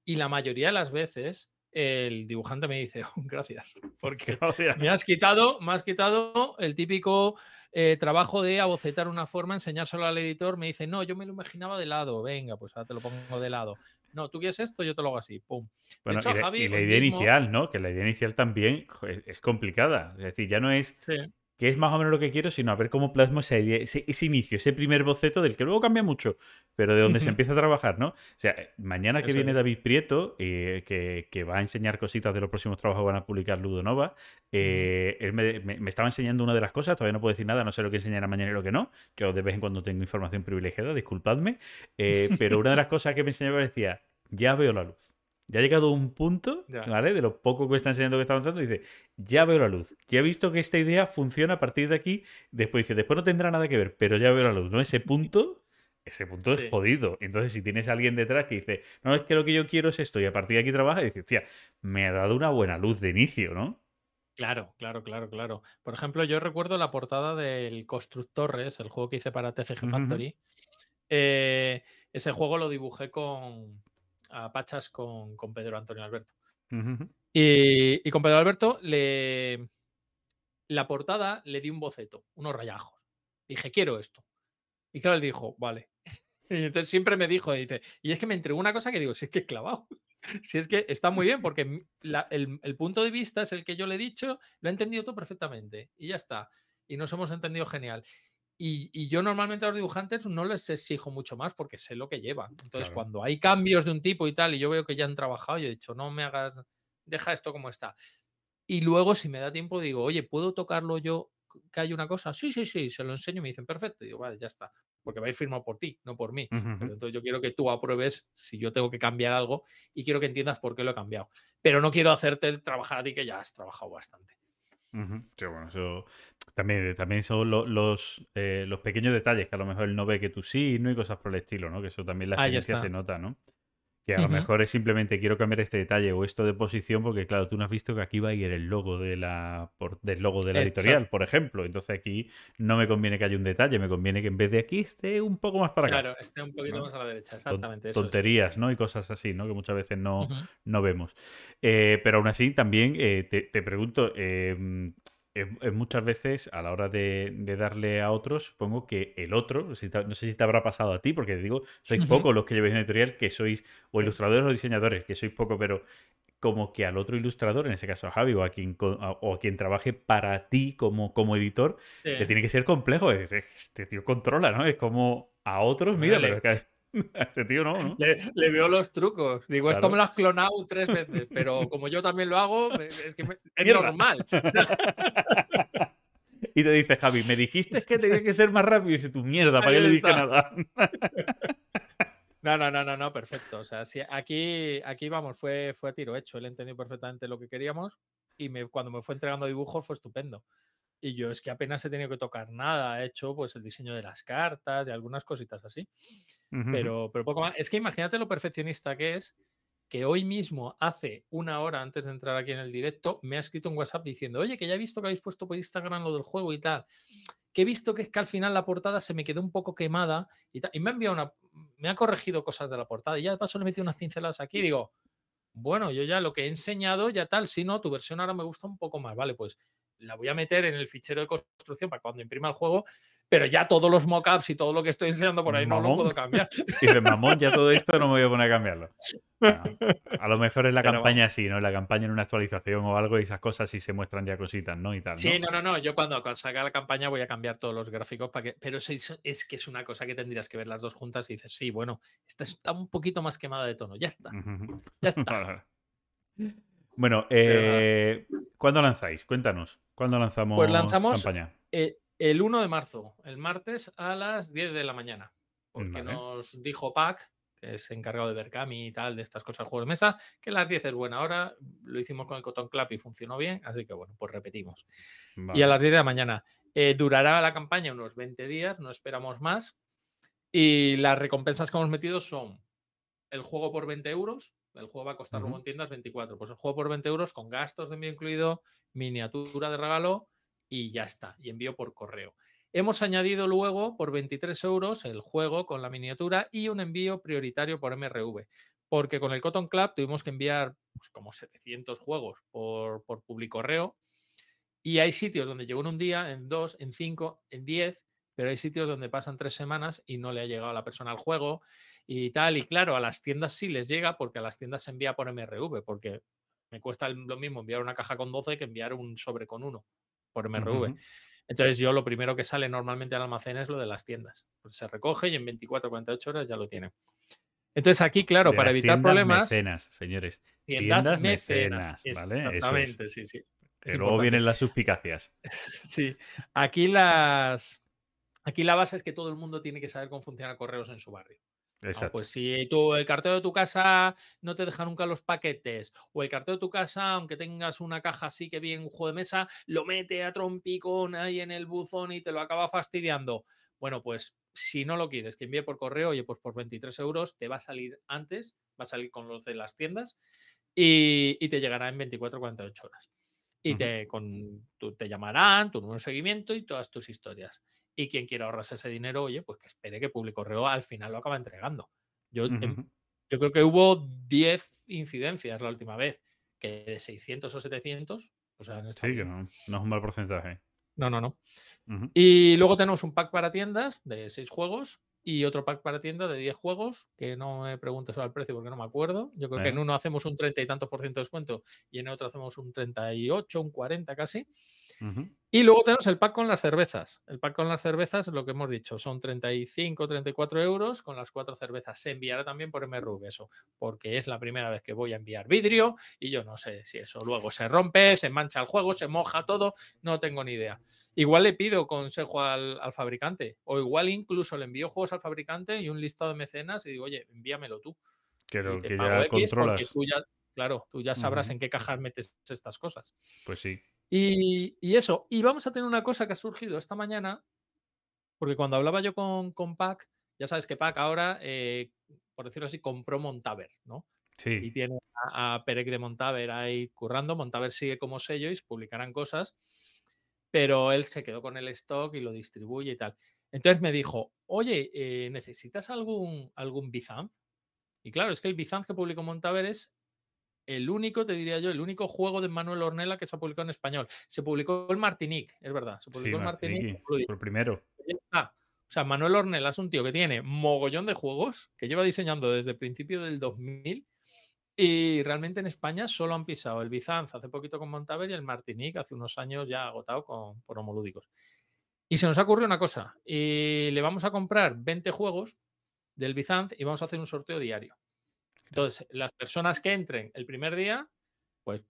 Y la mayoría de las veces el dibujante me dice, oh, gracias, *laughs* *laughs* porque me has quitado, quitado el típico eh, trabajo de abocetar una forma, enseñárselo al editor, me dice, no, yo me lo imaginaba de lado, venga, pues ahora te lo pongo de lado. No, tú quieres esto, yo te lo hago así. Pum. Bueno, y, la, idea inicial, ¿no? Que la idea inicial también es, complicada. Es decir, ya no es que es más o menos lo que quiero, sino a ver cómo plasmo ese, inicio, ese primer boceto del que luego cambia mucho, pero de donde se *laughs* empieza a trabajar, ¿no? O sea, eh, mañana que viene David Prieto, eh, que, va a enseñar cositas de los próximos trabajos que van a publicar Ludonova, Nova, eh, él me, estaba enseñando una de las cosas, todavía no puedo decir nada, no sé lo que enseñará mañana y lo que no, yo de vez en cuando tengo información privilegiada, disculpadme, pero una de las cosas que me enseñaba decía, ya veo la luz. Ya ha llegado un punto, ¿vale? De lo poco que está enseñando que está avanzando, dice, ya veo la luz. Ya he visto que esta idea funciona a partir de aquí. Después dice, después no tendrá nada que ver, pero ya veo la luz, ¿no? Ese *laughs* punto, ese punto es jodido. Entonces, si tienes a alguien detrás que dice, no, es que lo que yo quiero es esto, y a partir de aquí trabaja, y dice, me ha dado una buena luz de inicio, ¿no? Claro, claro, claro, claro. Por ejemplo, yo recuerdo la portada del Constructores, el juego que hice para TCG Factory. Eh, ese juego lo dibujé con, a Pachas con, Pedro Antonio Alberto. y, con Pedro Alberto le, la portada le di un boceto, unos rayajos. Dije, quiero esto. Y claro, él dijo, vale. *laughs* Y entonces siempre me dijo, y dice, y es que me entregó una cosa que digo, si es que he clavado. *laughs* Si es que está muy bien, porque el, el, punto de vista es el que yo le he dicho, lo he entendido todo perfectamente. Y ya está. Y nos hemos entendido genial. Y, yo normalmente a los dibujantes no les exijo mucho más porque sé lo que llevan. Entonces, cuando hay cambios de un tipo y tal, y yo veo que ya han trabajado, yo he dicho, no me hagas, deja esto como está. Y luego, si me da tiempo, digo, oye, ¿puedo tocarlo yo? Que hay una cosa, sí, sí, sí, se lo enseño y me dicen perfecto. Y digo, vale, ya está, porque vais firmado por ti, no por mí. entonces yo quiero que tú apruebes si yo tengo que cambiar algo y quiero que entiendas por qué lo he cambiado. Pero no quiero hacerte trabajar a ti que ya has trabajado bastante. sí, bueno, eso, también, eh, también son los, eh, los pequeños detalles que a lo mejor él no ve que tú sí no y cosas por el estilo, ¿no? Que eso también la experiencia ah, se nota, ¿no? Que a lo mejor es simplemente quiero cambiar este detalle o esto de posición, porque claro, tú no has visto que aquí va a ir el logo de la, del logo de la editorial, por ejemplo. Entonces aquí no me conviene que haya un detalle, me conviene que en vez de aquí esté un poco más para acá. Claro, esté un poquito más a la derecha, exactamente. Eso tonterías, ¿no? Y cosas así, ¿no? Que muchas veces no, no vemos. Eh, pero aún así, también te, pregunto, em, eh, eh, muchas veces a la hora de, darle a otros, supongo que el otro, no sé si te habrá pasado a ti, porque te digo, sois poco pocos los que lleváis editorial, que sois o ilustradores o diseñadores, que sois poco, pero como que al otro ilustrador, en ese caso a Javi o a quien, o quien trabaje para ti como, como editor, que te tiene que ser complejo. este tío controla, ¿no? Es como a otros, mira, pero es que *laughs* este tío no, ¿no? Le, veo los trucos. Digo, esto me lo has clonado tres veces, pero como yo también lo hago, es que *laughs* normal. *laughs* Y te dice, Javi, me dijiste que tenía que ser más rápido. Y dice, tu mierda, ¿para qué le dije nada? No, no, no, no, no, perfecto. O sea, si aquí, aquí vamos, fue, fue a tiro hecho. Él entendió perfectamente lo que queríamos y cuando me fue entregando dibujos fue estupendo. Y yo es que apenas he tenido que tocar nada, he hecho pues el diseño de las cartas y algunas cositas así. pero, pero poco más. Es que imagínate lo perfeccionista que es, que hoy mismo, hace una hora antes de entrar aquí en el directo, me ha escrito un WhatsApp diciendo, oye, que ya he visto que habéis puesto por Instagram lo del juego y tal, que he visto que es que al final la portada se me quedó un poco quemada y, tal. y me ha enviado una, me ha corregido cosas de la portada y ya de paso le he metido unas pinceladas aquí digo, bueno, yo ya lo que he enseñado, ya tal, si no, tu versión ahora me gusta un poco más, vale, pues la voy a meter en el fichero de construcción para cuando imprima el juego, pero ya todos los mockups y todo lo que estoy enseñando por ahí no lo puedo cambiar. *laughs* Dices, mamón, ya todo esto no me voy a poner a cambiarlo. Ah, a lo mejor es la campaña así, ¿no? La campaña en una actualización o algo y esas cosas sí se muestran ya cositas, ¿no? Y tal, ¿no? Sí, no, no, no. Yo cuando, cuando saca la campaña voy a cambiar todos los gráficos para que. Pero es, es, que es una cosa que tendrías que ver las dos juntas y dices, sí, bueno, esta está un poquito más quemada de tono. Ya está. Ya está. *laughs* Bueno, eh, ¿cuándo lanzáis? Cuéntanos. ¿Cuándo lanzamos, pues lanzamos e, el 1 de marzo, el martes a las 10 de la mañana. Porque nos dijo Pac, que es encargado de Berkami y tal, de estas cosas, juegos de mesa, que las 10 es buena hora. Lo hicimos con el Cotton Clap y funcionó bien, así que bueno, pues repetimos. Y a las 10 de la mañana. Eh, durará la campaña unos 20 días, no esperamos más. Y las recompensas que hemos metido son el juego por 20 euros, el juego va a costar luego en tiendas 24. Pues el juego por 20 euros con gastos de envío incluido, miniatura de regalo y ya está. Y envío por correo. Hemos añadido luego por 23 euros el juego con la miniatura y un envío prioritario por MRV, porque con el Cotton Club tuvimos que enviar pues, como 700 juegos por, por correo y hay sitios donde llegó en un día, en dos, en cinco, en diez, pero hay sitios donde pasan tres semanas y no le ha llegado a la persona al juego y tal. Y claro, a las tiendas sí les llega porque a las tiendas se envía por MRV, porque me cuesta lo mismo enviar una caja con 12 que enviar un sobre con uno por MRV. Entonces yo lo primero que sale normalmente al almacén es lo de las tiendas. Pues se recoge y en 24 48 horas ya lo tiene Entonces aquí, claro, para evitar problemas... señores. Tiendas, mecenas, Exactamente, sí, sí. luego vienen las suspicacias. *laughs* sí, aquí las... Aquí la base es que todo el mundo tiene que saber cómo funciona correos en su barrio. Ah, pues si tú, el cartero de tu casa no te deja nunca los paquetes, o el cartero de tu casa, aunque tengas una caja así que bien un juego de mesa, lo mete a trompicón ahí en el buzón y te lo acaba fastidiando. Bueno, pues si no lo quieres que envíe por correo, y pues por 23 euros te va a salir antes, va a salir con los de las tiendas y, te llegará en 24 48 horas. Y te, te llamarán, tu número de seguimiento y todas tus historias y quien quiera ahorrarse ese dinero, oye, pues que espere que Público Reo al final lo acaba entregando. Yo, em, yo creo que hubo 10 incidencias la última vez, que de 600 o 700, o sí, que no, no, es un mal porcentaje. No, no, no. Y luego tenemos un pack para tiendas de 6 juegos y otro pack para tiendas de 10 juegos, que no me pregunto sobre el precio porque no me acuerdo. Yo creo que en uno hacemos un 30 y tantos por ciento de descuento y en otro hacemos un 38, un 40 casi. Y luego tenemos el pack con las cervezas. El pack con las cervezas, lo que hemos dicho, son 35, 34 euros con las cuatro cervezas. Se enviará también por MRV eso, porque es la primera vez que voy a enviar vidrio y yo no sé si eso luego se rompe, se mancha el juego, se moja todo, no tengo ni idea. Igual le pido consejo al, fabricante o igual incluso le envío juegos al fabricante y un listado de mecenas y digo, oye, envíamelo tú. que ya controlas. claro, tú ya sabrás en qué cajas metes estas cosas. Pues sí. Y, eso, y vamos a tener una cosa que ha surgido esta mañana, porque cuando hablaba yo con, Pac, ya sabes que Pac ahora, eh, por decirlo así, compró Montaver, ¿no? Sí. Y tiene a, a de Montaver ahí currando, Montaver sigue como sello y publicarán cosas, pero él se quedó con el stock y lo distribuye y tal. Entonces me dijo, oye, eh, ¿necesitas algún, algún Y claro, es que el bizant que publicó Montaver es el único, te diría yo, el único juego de Manuel Ornella que se ha publicado en español. Se publicó el Martinique, es verdad. Se publicó el Martinique. primero. Pues o sea, Manuel Ornella es un tío que tiene mogollón de juegos, que lleva diseñando desde el principio del 2000. Y realmente en España solo han pisado el Bizanz hace poquito con Montaver y el Martinique hace unos años ya agotado con, por homolúdicos. Y se nos ha ocurrido una cosa. Y le vamos a comprar 20 juegos del Bizanz y vamos a hacer un sorteo diario. Entonces, las personas que entren el primer día, pues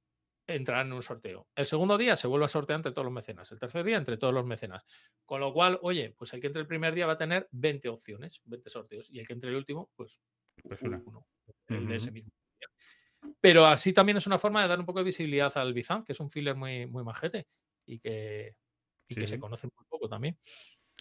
entrarán en un sorteo. El segundo día se vuelve a sortear entre todos los mecenas. El tercer día entre todos los mecenas. Con lo cual, oye, pues el que entre el primer día va a tener 20 opciones, 20 sorteos. Y el que entre el último, pues, pues uno, Pero así también es una forma de dar un poco de visibilidad al Bizanz, que es un filler muy, muy majete y que, que se conoce muy poco también.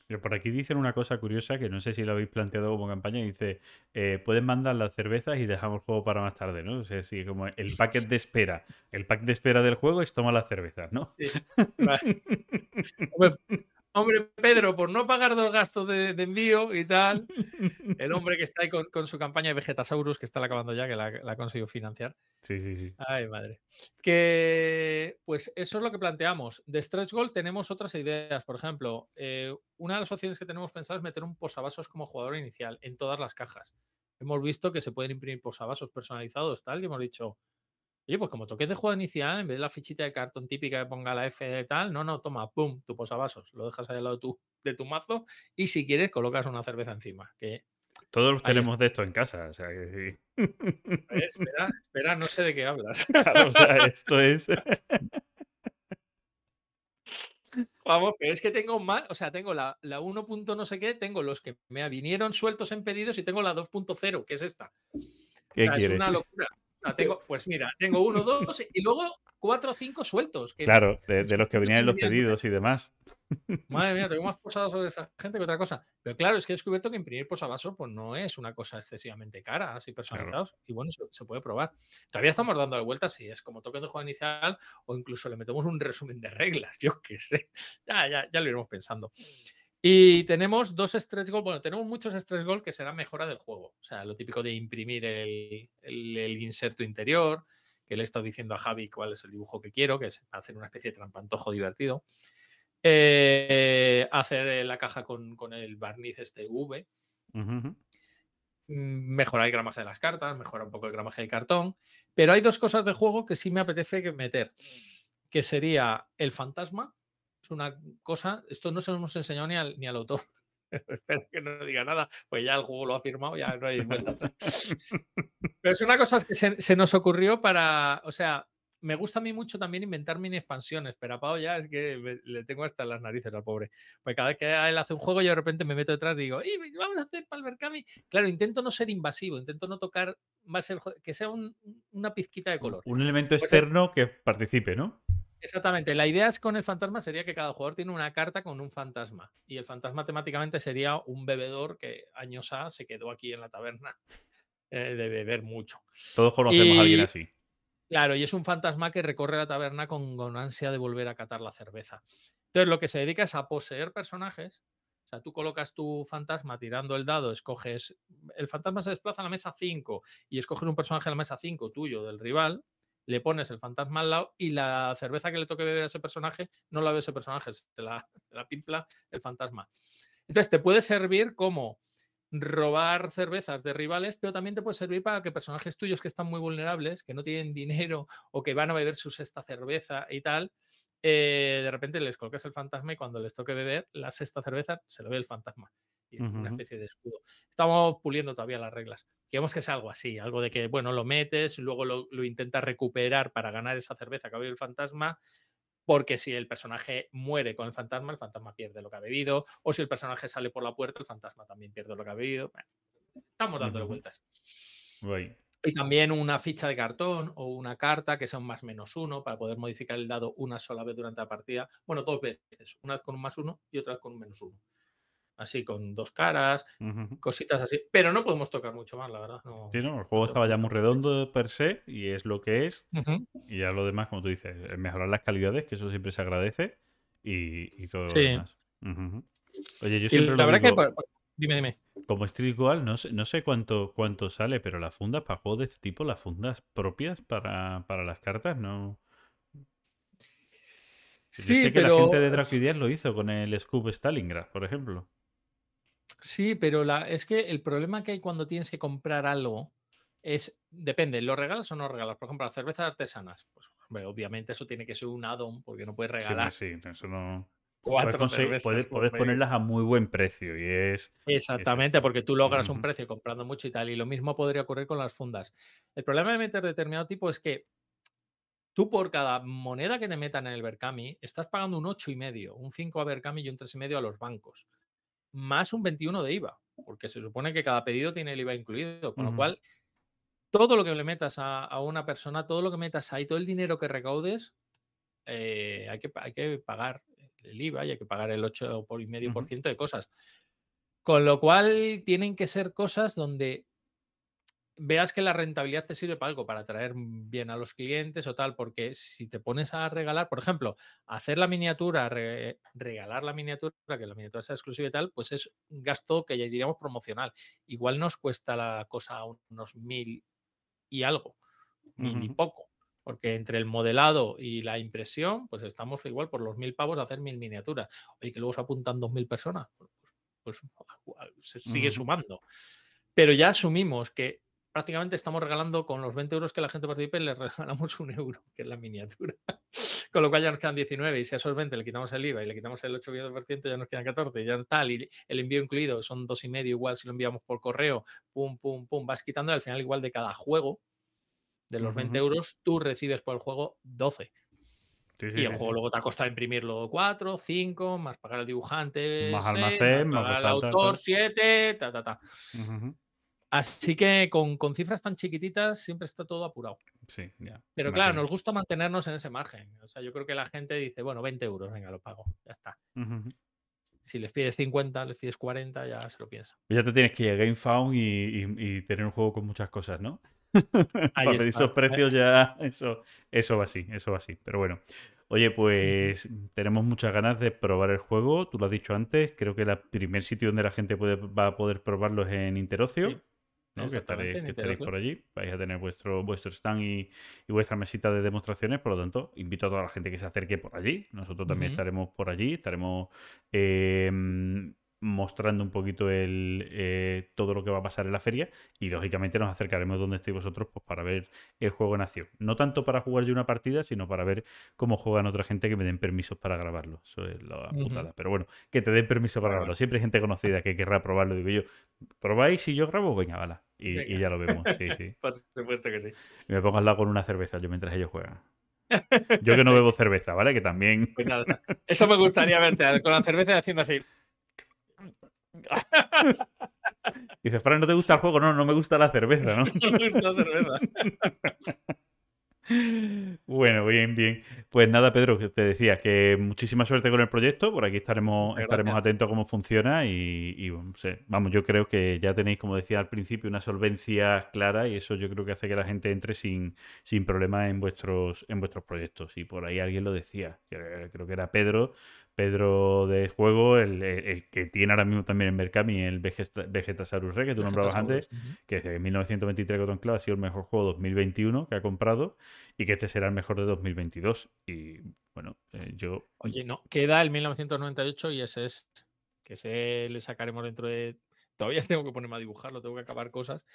Pero por aquí dicen una cosa curiosa que no sé si lo habéis planteado como campaña. Dice, eh, pueden mandar las cervezas y dejamos el juego para más tarde, ¿no? O sea, como el paquete de espera. El pack de espera del juego es toma las cervezas, ¿no? Sí. *laughs* hombre Pedro, por no pagar los gastos de, envío y tal. *laughs* El hombre que está ahí con, su campaña de Vegetasaurus, que está la acabando ya, que la, ha conseguido financiar. Sí, sí, sí. Ay, madre. Que, pues eso es lo que planteamos. De Stretch Goal tenemos otras ideas. Por ejemplo, eh, una de las opciones que tenemos pensado es meter un posavasos como jugador inicial en todas las cajas. Hemos visto que se pueden imprimir posavasos personalizados, tal, y hemos dicho, Oye, pues como toques de juego inicial, en vez de la fichita de cartón típica que ponga la F de tal, no, no, toma, pum, tu posavasos, lo dejas ahí al lado de tu, mazo y si quieres colocas una cerveza encima. Que Todos tenemos de esto en casa, o sea que sí. Espera, espera, no sé de qué hablas. *laughs* o sea, esto es. *laughs* Vamos, pero es que tengo mal. o sea, tengo la, la 1. no sé qué, tengo los que me vinieron sueltos en pedidos y tengo la 2.0, que es esta. O sea, es una locura pues mira, tengo uno, dos y luego cuatro o cinco sueltos. claro, de, los que venían los pedidos y demás. *laughs* Madre mía, tengo más posadas sobre esa gente que otra cosa. Pero claro, es que he descubierto que imprimir posavasos pues no es una cosa excesivamente cara, así personalizados. Y bueno, se, puede probar. Todavía estamos dando la vuelta si es como toque de juego inicial o incluso le metemos un resumen de reglas, *laughs* yo qué sé. Ya, ya, ya lo iremos pensando. Y tenemos dos stress goals, bueno, tenemos muchos stress goals que será mejora del juego. O sea, lo típico de imprimir el, inserto interior, que le he estado diciendo a Javi cuál es el dibujo que quiero, que es hacer una especie de trampantojo divertido. Eh, hacer eh, la caja con, el barniz este V. Mm, mejorar el gramaje de las cartas, mejorar un poco el gramaje del cartón. Pero hay dos cosas de juego que sí me apetece meter, que sería el fantasma una cosa, esto no se lo hemos enseñado ni al, ni al autor. *laughs* Espero que no diga nada, pues ya el juego lo ha firmado, ya no hay vuelta Pero es una cosa que se, nos ocurrió para, o sea, me gusta a mí mucho también inventar mini expansiones, pero a Pau ya es que le tengo hasta las narices al pobre. pues cada vez que él hace un juego, yo de repente me meto detrás y digo, ¡y vamos a hacer Palmercami! Claro, intento no ser invasivo, intento no tocar, más el, que sea una pizquita de color. Un elemento pues externo que participe, ¿no? Exactamente, la idea es con el fantasma sería que cada jugador tiene una carta con un fantasma y el fantasma temáticamente sería un bebedor que años A se quedó aquí en la taberna *laughs* eh, de beber mucho. Todos conocemos a alguien así. Claro, y es un fantasma que recorre la taberna con, con ansia de volver a catar la cerveza. Entonces lo que se dedica es a poseer personajes o sea, tú colocas tu fantasma tirando el dado, escoges. El fantasma se desplaza a la mesa 5 y escoges un personaje a la mesa 5 tuyo del rival, le pones el fantasma al lado y la cerveza que le toque beber a ese personaje no la ve ese personaje, se la, *laughs* la pimpla el fantasma. Entonces te puede servir como robar cervezas de rivales, pero también te puede servir para que personajes tuyos que están muy vulnerables, que no tienen *laughs* dinero o que van a beber su sexta cerveza y tal, eh, de repente les colocas el fantasma y cuando les toque beber la sexta cerveza se lo ve el fantasma una especie de escudo. Estamos puliendo todavía las reglas. Queremos que sea algo así, algo de que, bueno, lo metes, luego lo, intentas recuperar para ganar esa cerveza que ha bebido el fantasma, porque si el personaje muere con el fantasma, el fantasma pierde lo que ha bebido, o si el personaje sale por la puerta, el fantasma también pierde lo que ha bebido. estamos dándole vueltas. Y también una ficha de cartón o una carta que sea un más menos uno para poder modificar el dado una sola vez durante la partida. Bueno, dos veces, una vez con un más uno y otra vez con un menos uno así con dos caras, cositas así. Pero no podemos tocar mucho más, la verdad. No, sí, no, el juego estaba ya muy redondo per se y es lo que es. Y ya lo demás, como tú dices, eh, mejorar las calidades, que eso siempre se agradece y, todo lo demás. Oye, yo siempre la lo verdad que. Dime, dime. Como Street Goal, no sé, cuánto, cuánto sale, pero la funda para juegos de este tipo, las fundas propias para, las cartas, no. Sí, yo sé que la gente de Dracoidias lo hizo con el Scoop Stalingrad, por ejemplo. Sí, pero la, es que el problema que hay cuando tienes que comprar algo es, depende, ¿lo regalas o no regalas? Por ejemplo, las cervezas artesanas. Pues, hombre, obviamente eso tiene que ser un add-on porque no puedes regalar. Sí, sí eso no. Cuatro puedes, ponerlas a muy buen precio y es. Exactamente, porque tú logras un precio comprando mucho y tal. Y lo mismo podría ocurrir con las fundas. El problema de meter determinado tipo es que tú por cada moneda que te metan en el Berkami estás pagando un 8,5, un 5 a Berkami y un 3,5 a los bancos más un 21 de IVA, porque se supone que cada pedido tiene el IVA incluido, con lo cual todo lo que le metas a, una persona, todo lo que metas ahí, todo el dinero que recaudes, eh, hay, que, que pagar el IVA y hay que pagar el 8,5% por ciento de cosas. Con lo cual tienen que ser cosas donde veas que la rentabilidad te sirve para algo, para atraer bien a los clientes o tal, porque si te pones a regalar, por ejemplo, hacer la miniatura, regalar la miniatura, que la miniatura sea exclusiva y tal, pues es un gasto que ya diríamos promocional. Igual nos cuesta la cosa unos mil y algo, ni, poco, porque entre el modelado y la impresión, pues estamos igual por los mil pavos a hacer mil miniaturas. Y que luego se apuntan dos mil personas, pues, pues se sigue sumando. Pero ya asumimos que prácticamente estamos regalando con los 20 euros que la gente participe, le *laughs* regalamos un euro, que es la miniatura. *laughs* con lo cual ya nos quedan 19 y si a esos 20 le quitamos el IVA y le quitamos el 8,2%, ya nos quedan 14, ya tal, y el envío incluido son dos y medio igual si lo enviamos por correo, pum, pum, pum, vas quitando al final igual de cada juego, de los 20 euros, tú recibes por el juego 12. y el juego luego te ha costado imprimirlo 4, 5, más pagar al dibujante, más almacén, más pagar al autor, 7, ta, ta, ta. Así que con, cifras tan chiquititas siempre está todo apurado. Sí, ya. Pero claro, nos gusta mantenernos en ese margen. O sea, yo creo que la gente dice, bueno, 20 euros, venga, lo pago, ya está. Si les pides 50, les pides 40, ya se lo piensa. Ya te tienes que ir a GameFound y, tener un juego con muchas cosas, ¿no? *laughs* Para pedir esos precios ya, eso, eso va así, eso va así. Pero bueno, oye, pues mm, tenemos muchas ganas de probar el juego. Tú lo has dicho antes, creo que el primer sitio donde la gente va a poder probarlo es en Interocio que estaréis, por allí. Vais a tener vuestro, vuestro stand y, vuestra mesita de demostraciones. Por lo tanto, invito a toda la gente que se acerque por allí. Nosotros también estaremos por allí. Estaremos. Eh, mostrando un poquito el, eh, todo lo que va a pasar en la feria y lógicamente nos acercaremos donde estéis vosotros pues, para ver el juego en acción. No tanto para jugar yo una partida, sino para ver cómo juegan otra gente que me den permisos para grabarlo. Eso es la putada. Pero bueno, que te den permiso para grabarlo. Siempre hay gente conocida que querrá probarlo. Digo yo, ¿probáis y yo grabo? Venga, vala. Y, ya lo vemos. Sí, sí. *laughs* que sí. Y me pongo al lado con una cerveza yo mientras ellos juegan. Yo que no bebo cerveza, ¿vale? Que también. *laughs* Pues eso me gustaría verte con la cerveza haciendo así. *laughs* Dices, Fran, ¿no te gusta el juego? No, no me gusta la cerveza, ¿no? *laughs* no me gusta la cerveza. *laughs* Bueno, bien, bien. Pues nada, Pedro, te decía que muchísima suerte con el proyecto. Por aquí estaremos, estaremos atentos a cómo funciona. Y, vamos, yo creo que ya tenéis, como decía al principio, una solvencia clara y eso yo creo que hace que la gente entre sin, sin problemas en vuestros, en vuestros proyectos. Y por ahí alguien lo decía, creo que era Pedro, Pedro de juego, el, que tiene ahora mismo también en Mercami, el Vegeta, Saurus que tú nombrabas antes, que desde 1923 Cotton Club ha sido el mejor juego 2021 que ha comprado y que este será el mejor de 2022. Y bueno, eh, yo. Oye, no, queda el 1998 y ese es. Que se le sacaremos dentro de. Todavía *laughs* tengo que ponerme a dibujarlo, tengo que acabar cosas.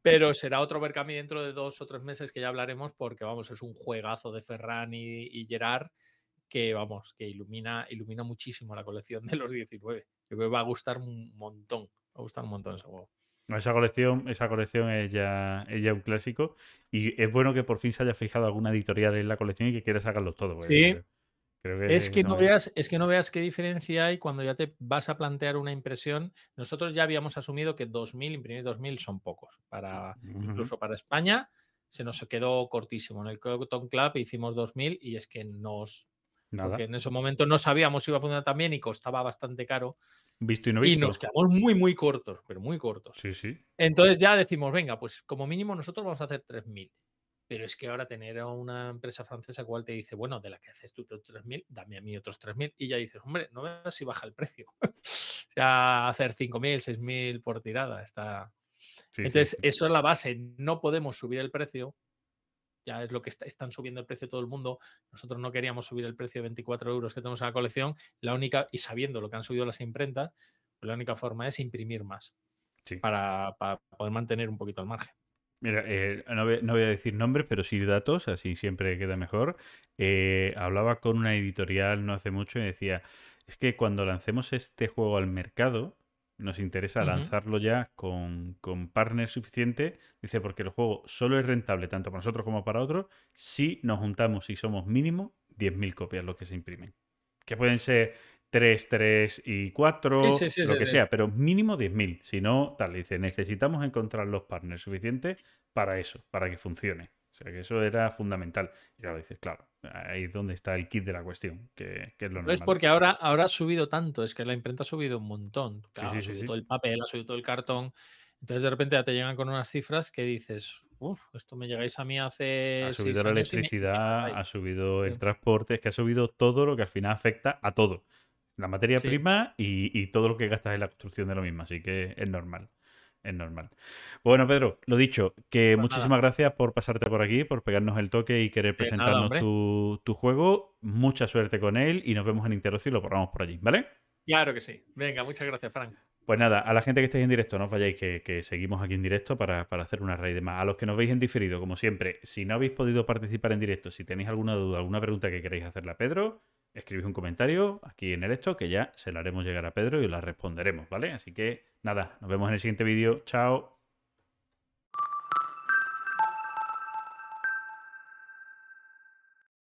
pero *laughs* será otro Mercami dentro de dos o tres meses que ya hablaremos, porque vamos, es un juegazo de Ferran y, y Gerard que vamos, que ilumina, ilumina muchísimo la colección de los 19. creo que va a gustar un montón, va a gustar un montón ese juego. Esa colección, esa colección es ya, un clásico y es bueno que por fin se haya fijado alguna editorial en la colección y que quiera sacarlos todos. Sí. es, que no, veas, es que no veas qué diferencia hay cuando ya te vas a plantear una impresión. Nosotros ya habíamos asumido que 2.000, imprimir 2.000 son pocos, para, incluso para España se nos quedó cortísimo. En el Cotton Club hicimos 2.000 y es que nos porque en ese momento no sabíamos si iba a funcionar tan bien y costaba bastante caro. Visto y no visto. Y nos quedamos muy, muy cortos, pero muy cortos. Sí, sí. Entonces ya decimos, venga, pues como mínimo nosotros vamos a hacer 3.000. Pero es que ahora tener a una empresa francesa cual te dice, bueno, de la que haces tú 3.000, dame a mí otros 3.000. Y ya dices, hombre, no veas si baja el precio. *laughs* o sea, hacer 5.000, 6.000 por tirada está... Entonces, eso es la base. No podemos subir el precio ya es lo que están subiendo el precio todo el mundo. Nosotros no queríamos subir el precio de 24 euros que tenemos en la colección. La única, y sabiendo lo que han subido las imprentas, pues la única forma es imprimir más sí. para, poder mantener un poquito el margen. Mira, eh, no, voy, a decir nombres, pero sí datos, así siempre queda mejor. Eh, hablaba con una editorial no hace mucho y decía, es que cuando lancemos este juego al mercado, nos interesa lanzarlo ya con, con partner suficiente. Dice, porque el juego solo es rentable tanto para nosotros como para otros si nos juntamos y somos mínimo 10.000 copias los que se imprimen. Que pueden ser 3, 3 y 4, lo que sea, pero mínimo 10.000. Si no, tal, dice, necesitamos encontrar los partners suficientes para eso, para que funcione. O sea que eso era fundamental. Y ahora dices, claro, ahí es donde está el kit de la cuestión, que, es lo normal. Es porque ahora, ahora ha subido tanto, es que la imprenta ha subido un montón. ha subido todo el papel, ha subido todo el cartón. Entonces de repente ya te llegan con unas cifras que dices, uff, esto me llegáis a mí hace. Ha subido la electricidad, ha subido el transporte, es que ha subido todo lo que al final afecta a todo. La materia prima y, y todo lo que gastas en la construcción de lo mismo, así que es normal es normal. Bueno, Pedro, lo dicho, que pues muchísimas gracias por pasarte por aquí, por pegarnos el toque y querer presentarnos tu, juego. Mucha suerte con él y nos vemos en Interocio y lo probamos por allí, ¿vale? Claro que sí. Venga, muchas gracias, Frank. Pues nada, a la gente que estáis en directo, no os vayáis, que, seguimos aquí en directo para, para, hacer una raíz de más. A los que nos veis en diferido, como siempre, si no habéis podido participar en directo, si tenéis alguna duda, alguna pregunta que queréis hacerle a Pedro, escribís un comentario aquí en el esto que ya se lo haremos llegar a Pedro y os la responderemos, ¿vale? Así que nada, nos vemos en el siguiente vídeo. Chao.